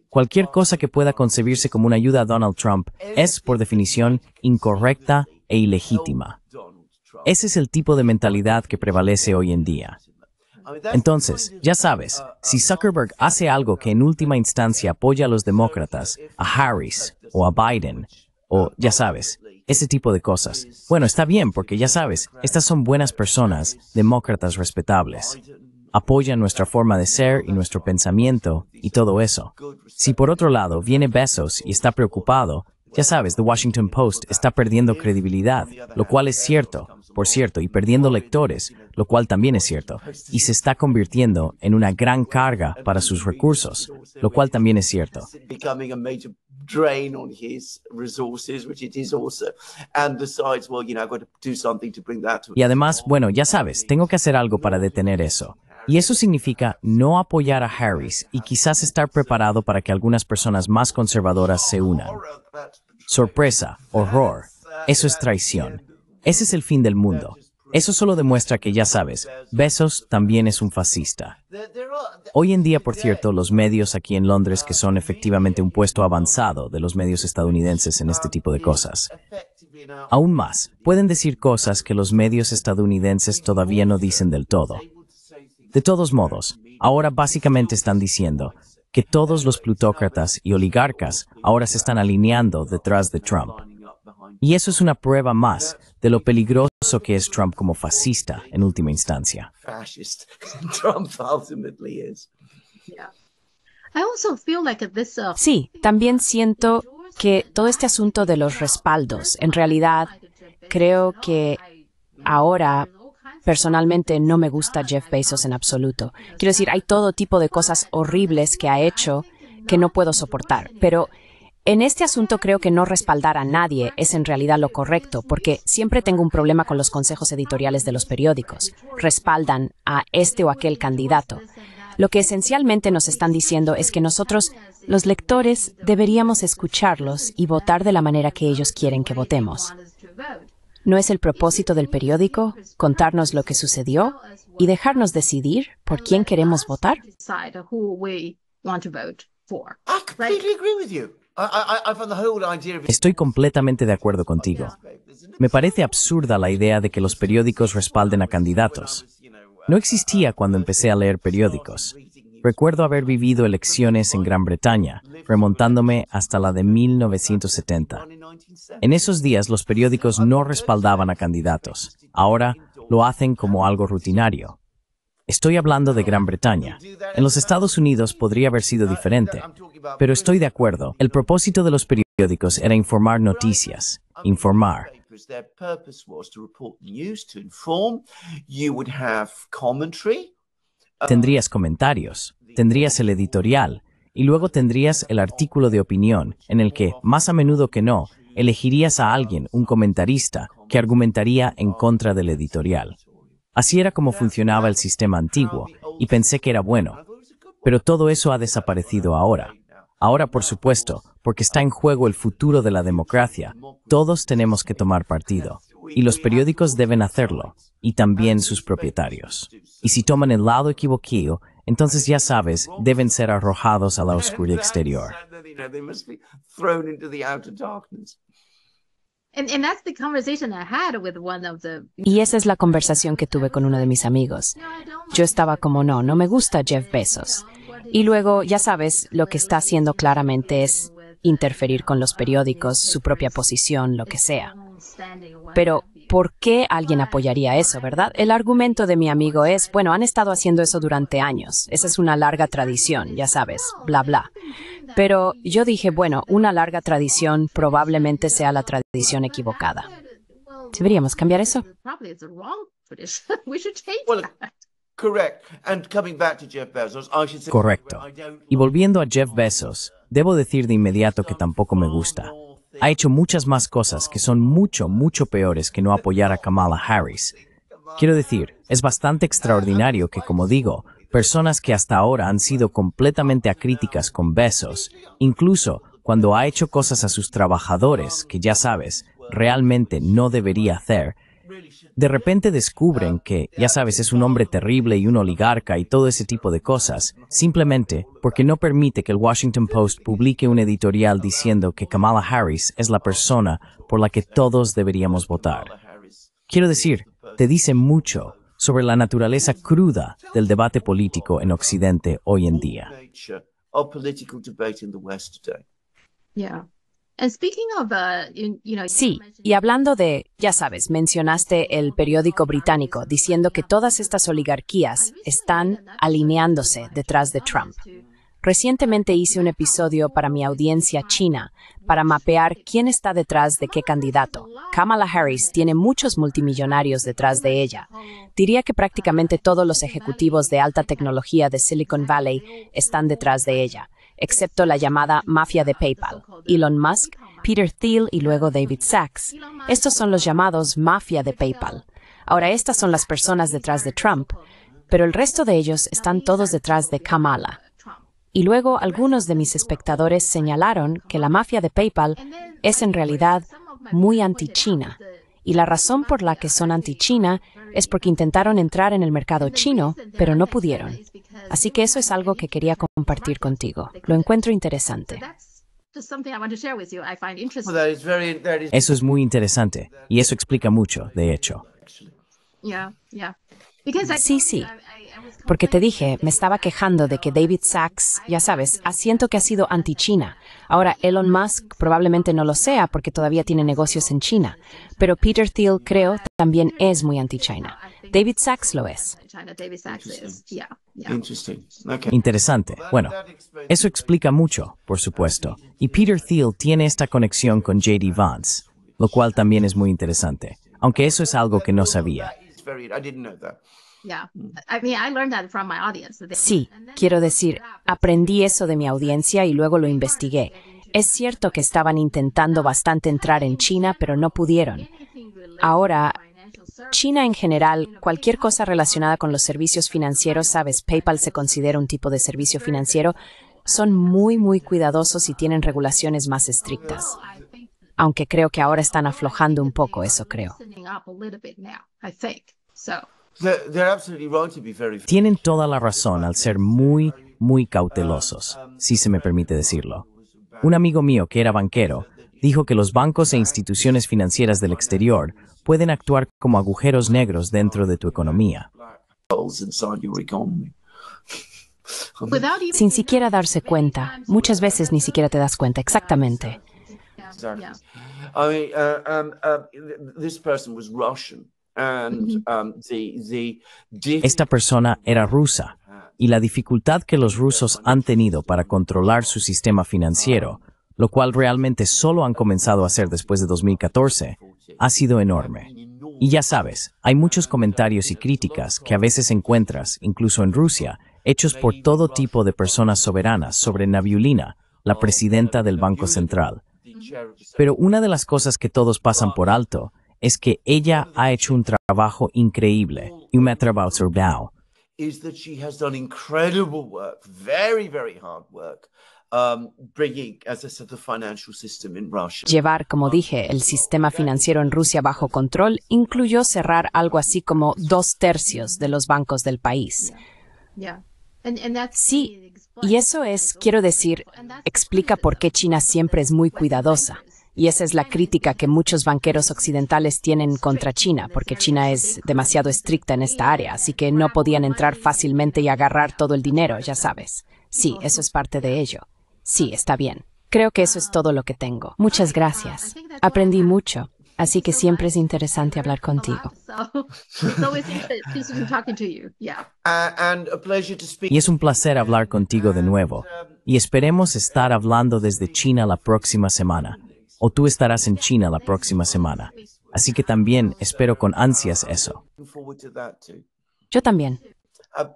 Cualquier cosa que pueda concebirse como una ayuda a Donald Trump es, por definición, incorrecta e ilegítima. Ese es el tipo de mentalidad que prevalece hoy en día. Entonces, ya sabes, uh, uh, si Zuckerberg hace algo que en última instancia apoya a los demócratas, a Harris o a Biden, o uh, ya sabes, ese tipo de cosas. Bueno, está bien, porque ya sabes, estas son buenas personas, demócratas respetables. Apoyan nuestra forma de ser y nuestro pensamiento y todo eso. Si por otro lado viene Besos y está preocupado, ya sabes, The Washington Post está perdiendo credibilidad, lo cual es cierto, por cierto, y perdiendo lectores, lo cual también es cierto, y se está convirtiendo en una gran carga para sus recursos, lo cual también es cierto. Y además, bueno, ya sabes, tengo que hacer algo para detener eso. Y eso significa no apoyar a Harris y quizás estar preparado para que algunas personas más conservadoras se unan. Sorpresa, horror, eso es traición. Ese es el fin del mundo. Eso solo demuestra que ya sabes, Besos también es un fascista. Hoy en día, por cierto, los medios aquí en Londres, que son efectivamente un puesto avanzado de los medios estadounidenses en este tipo de cosas. Aún más, pueden decir cosas que los medios estadounidenses todavía no dicen del todo. De todos modos, ahora básicamente están diciendo que todos los plutócratas y oligarcas ahora se están alineando detrás de Trump. Y eso es una prueba más de lo peligroso que es Trump como fascista en última instancia. Sí, también siento que todo este asunto de los respaldos, en realidad, creo que ahora Personalmente no me gusta Jeff Bezos en absoluto. Quiero decir, hay todo tipo de cosas horribles que ha hecho que no puedo soportar, pero en este asunto creo que no respaldar a nadie es en realidad lo correcto, porque siempre tengo un problema con los consejos editoriales de los periódicos. Respaldan a este o aquel candidato. Lo que esencialmente nos están diciendo es que nosotros, los lectores, deberíamos escucharlos y votar de la manera que ellos quieren que votemos. ¿No es el propósito del periódico contarnos lo que sucedió y dejarnos decidir por quién queremos votar? Estoy completamente de acuerdo contigo. Me parece absurda la idea de que los periódicos respalden a candidatos. No existía cuando empecé a leer periódicos. Recuerdo haber vivido elecciones en Gran Bretaña, remontándome hasta la de 1970. En esos días los periódicos no respaldaban a candidatos. Ahora lo hacen como algo rutinario. Estoy hablando de Gran Bretaña. En los Estados Unidos podría haber sido diferente, pero estoy de acuerdo. El propósito de los periódicos era informar noticias, informar, Tendrías comentarios, tendrías el editorial y luego tendrías el artículo de opinión en el que, más a menudo que no, elegirías a alguien, un comentarista, que argumentaría en contra del editorial. Así era como funcionaba el sistema antiguo y pensé que era bueno. Pero todo eso ha desaparecido ahora. Ahora, por supuesto, porque está en juego el futuro de la democracia, todos tenemos que tomar partido y los periódicos deben hacerlo, y también sus propietarios. Y si toman el lado equivoquio, entonces ya sabes, deben ser arrojados a la oscuridad exterior. Y esa es la conversación que tuve con uno de mis amigos. Yo estaba como, no, no me gusta Jeff Bezos. Y luego, ya sabes, lo que está haciendo claramente es interferir con los periódicos, su propia posición, lo que sea. Pero, ¿por qué alguien apoyaría eso, verdad? El argumento de mi amigo es, bueno, han estado haciendo eso durante años, esa es una larga tradición, ya sabes, bla, bla. Pero yo dije, bueno, una larga tradición probablemente sea la tradición equivocada. Deberíamos cambiar eso. Correcto. Y volviendo a Jeff Bezos, Debo decir de inmediato que tampoco me gusta. Ha hecho muchas más cosas que son mucho, mucho peores que no apoyar a Kamala Harris. Quiero decir, es bastante extraordinario que, como digo, personas que hasta ahora han sido completamente acríticas con besos, incluso cuando ha hecho cosas a sus trabajadores que ya sabes, realmente no debería hacer, de repente descubren que, ya sabes, es un hombre terrible y un oligarca y todo ese tipo de cosas, simplemente porque no permite que el Washington Post publique un editorial diciendo que Kamala Harris es la persona por la que todos deberíamos votar. Quiero decir, te dice mucho sobre la naturaleza cruda del debate político en Occidente hoy en día. Uh, sí, y hablando de, ya sabes, mencionaste el periódico británico diciendo que todas estas oligarquías están alineándose detrás de Trump. Recientemente hice un episodio para mi audiencia china para mapear quién está detrás de qué candidato. Kamala Harris tiene muchos multimillonarios detrás de ella. Diría que prácticamente todos los ejecutivos de alta tecnología de Silicon Valley están detrás de ella excepto la llamada mafia de PayPal, Elon Musk, Peter Thiel y luego David Sachs. Estos son los llamados mafia de PayPal. Ahora estas son las personas detrás de Trump, pero el resto de ellos están todos detrás de Kamala. Y luego algunos de mis espectadores señalaron que la mafia de PayPal es en realidad muy anti-China y la razón por la que son anti-China es porque intentaron entrar en el mercado chino, pero no pudieron. Así que eso es algo que quería compartir contigo. Lo encuentro interesante. Eso es muy interesante y eso explica mucho, de hecho. Sí, sí, porque te dije, me estaba quejando de que David Sachs, ya sabes, asiento que ha sido anti-China. Ahora Elon Musk probablemente no lo sea porque todavía tiene negocios en China, pero Peter Thiel creo también es muy anti-China. David Sachs lo es. Interesante. Bueno, eso explica mucho, por supuesto. Y Peter Thiel tiene esta conexión con JD Vance, lo cual también es muy interesante, aunque eso es algo que no sabía. Sí, quiero decir, aprendí eso de mi audiencia y luego lo investigué. Es cierto que estaban intentando bastante entrar en China, pero no pudieron. Ahora, China en general, cualquier cosa relacionada con los servicios financieros, sabes, PayPal se considera un tipo de servicio financiero, son muy, muy cuidadosos y tienen regulaciones más estrictas. Aunque creo que ahora están aflojando un poco, eso creo. Tienen toda la razón al ser muy, muy cautelosos, si se me permite decirlo. Un amigo mío que era banquero dijo que los bancos e instituciones financieras del exterior pueden actuar como agujeros negros dentro de tu economía. Sin siquiera darse cuenta, muchas veces ni siquiera te das cuenta, exactamente. Um, Esta persona era rusa y la dificultad que los rusos han tenido para controlar su sistema financiero, lo cual realmente solo han comenzado a hacer después de 2014, ha sido enorme. Y ya sabes, hay muchos comentarios y críticas que a veces encuentras, incluso en Rusia, hechos por todo tipo de personas soberanas sobre Naviulina, la presidenta del Banco Central. Pero una de las cosas que todos pasan por alto es que ella mm. ha hecho un trabajo increíble y me um, Llevar, como um, dije, el sistema financiero en Rusia bajo control incluyó cerrar algo así como dos tercios de los bancos del país. Sí, y eso es, quiero decir, explica por qué China siempre es muy cuidadosa. Y esa es la crítica que muchos banqueros occidentales tienen contra China, porque China es demasiado estricta en esta área, así que no podían entrar fácilmente y agarrar todo el dinero, ya sabes. Sí, eso es parte de ello. Sí, está bien. Creo que eso es todo lo que tengo. Muchas gracias. Aprendí mucho, así que siempre es interesante hablar contigo. Y es un placer hablar contigo de nuevo. Y esperemos estar hablando desde China la próxima semana o tú estarás en China la próxima semana. Así que también espero con ansias eso. Yo también.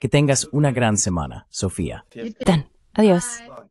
Que tengas una gran semana, Sofía. adiós.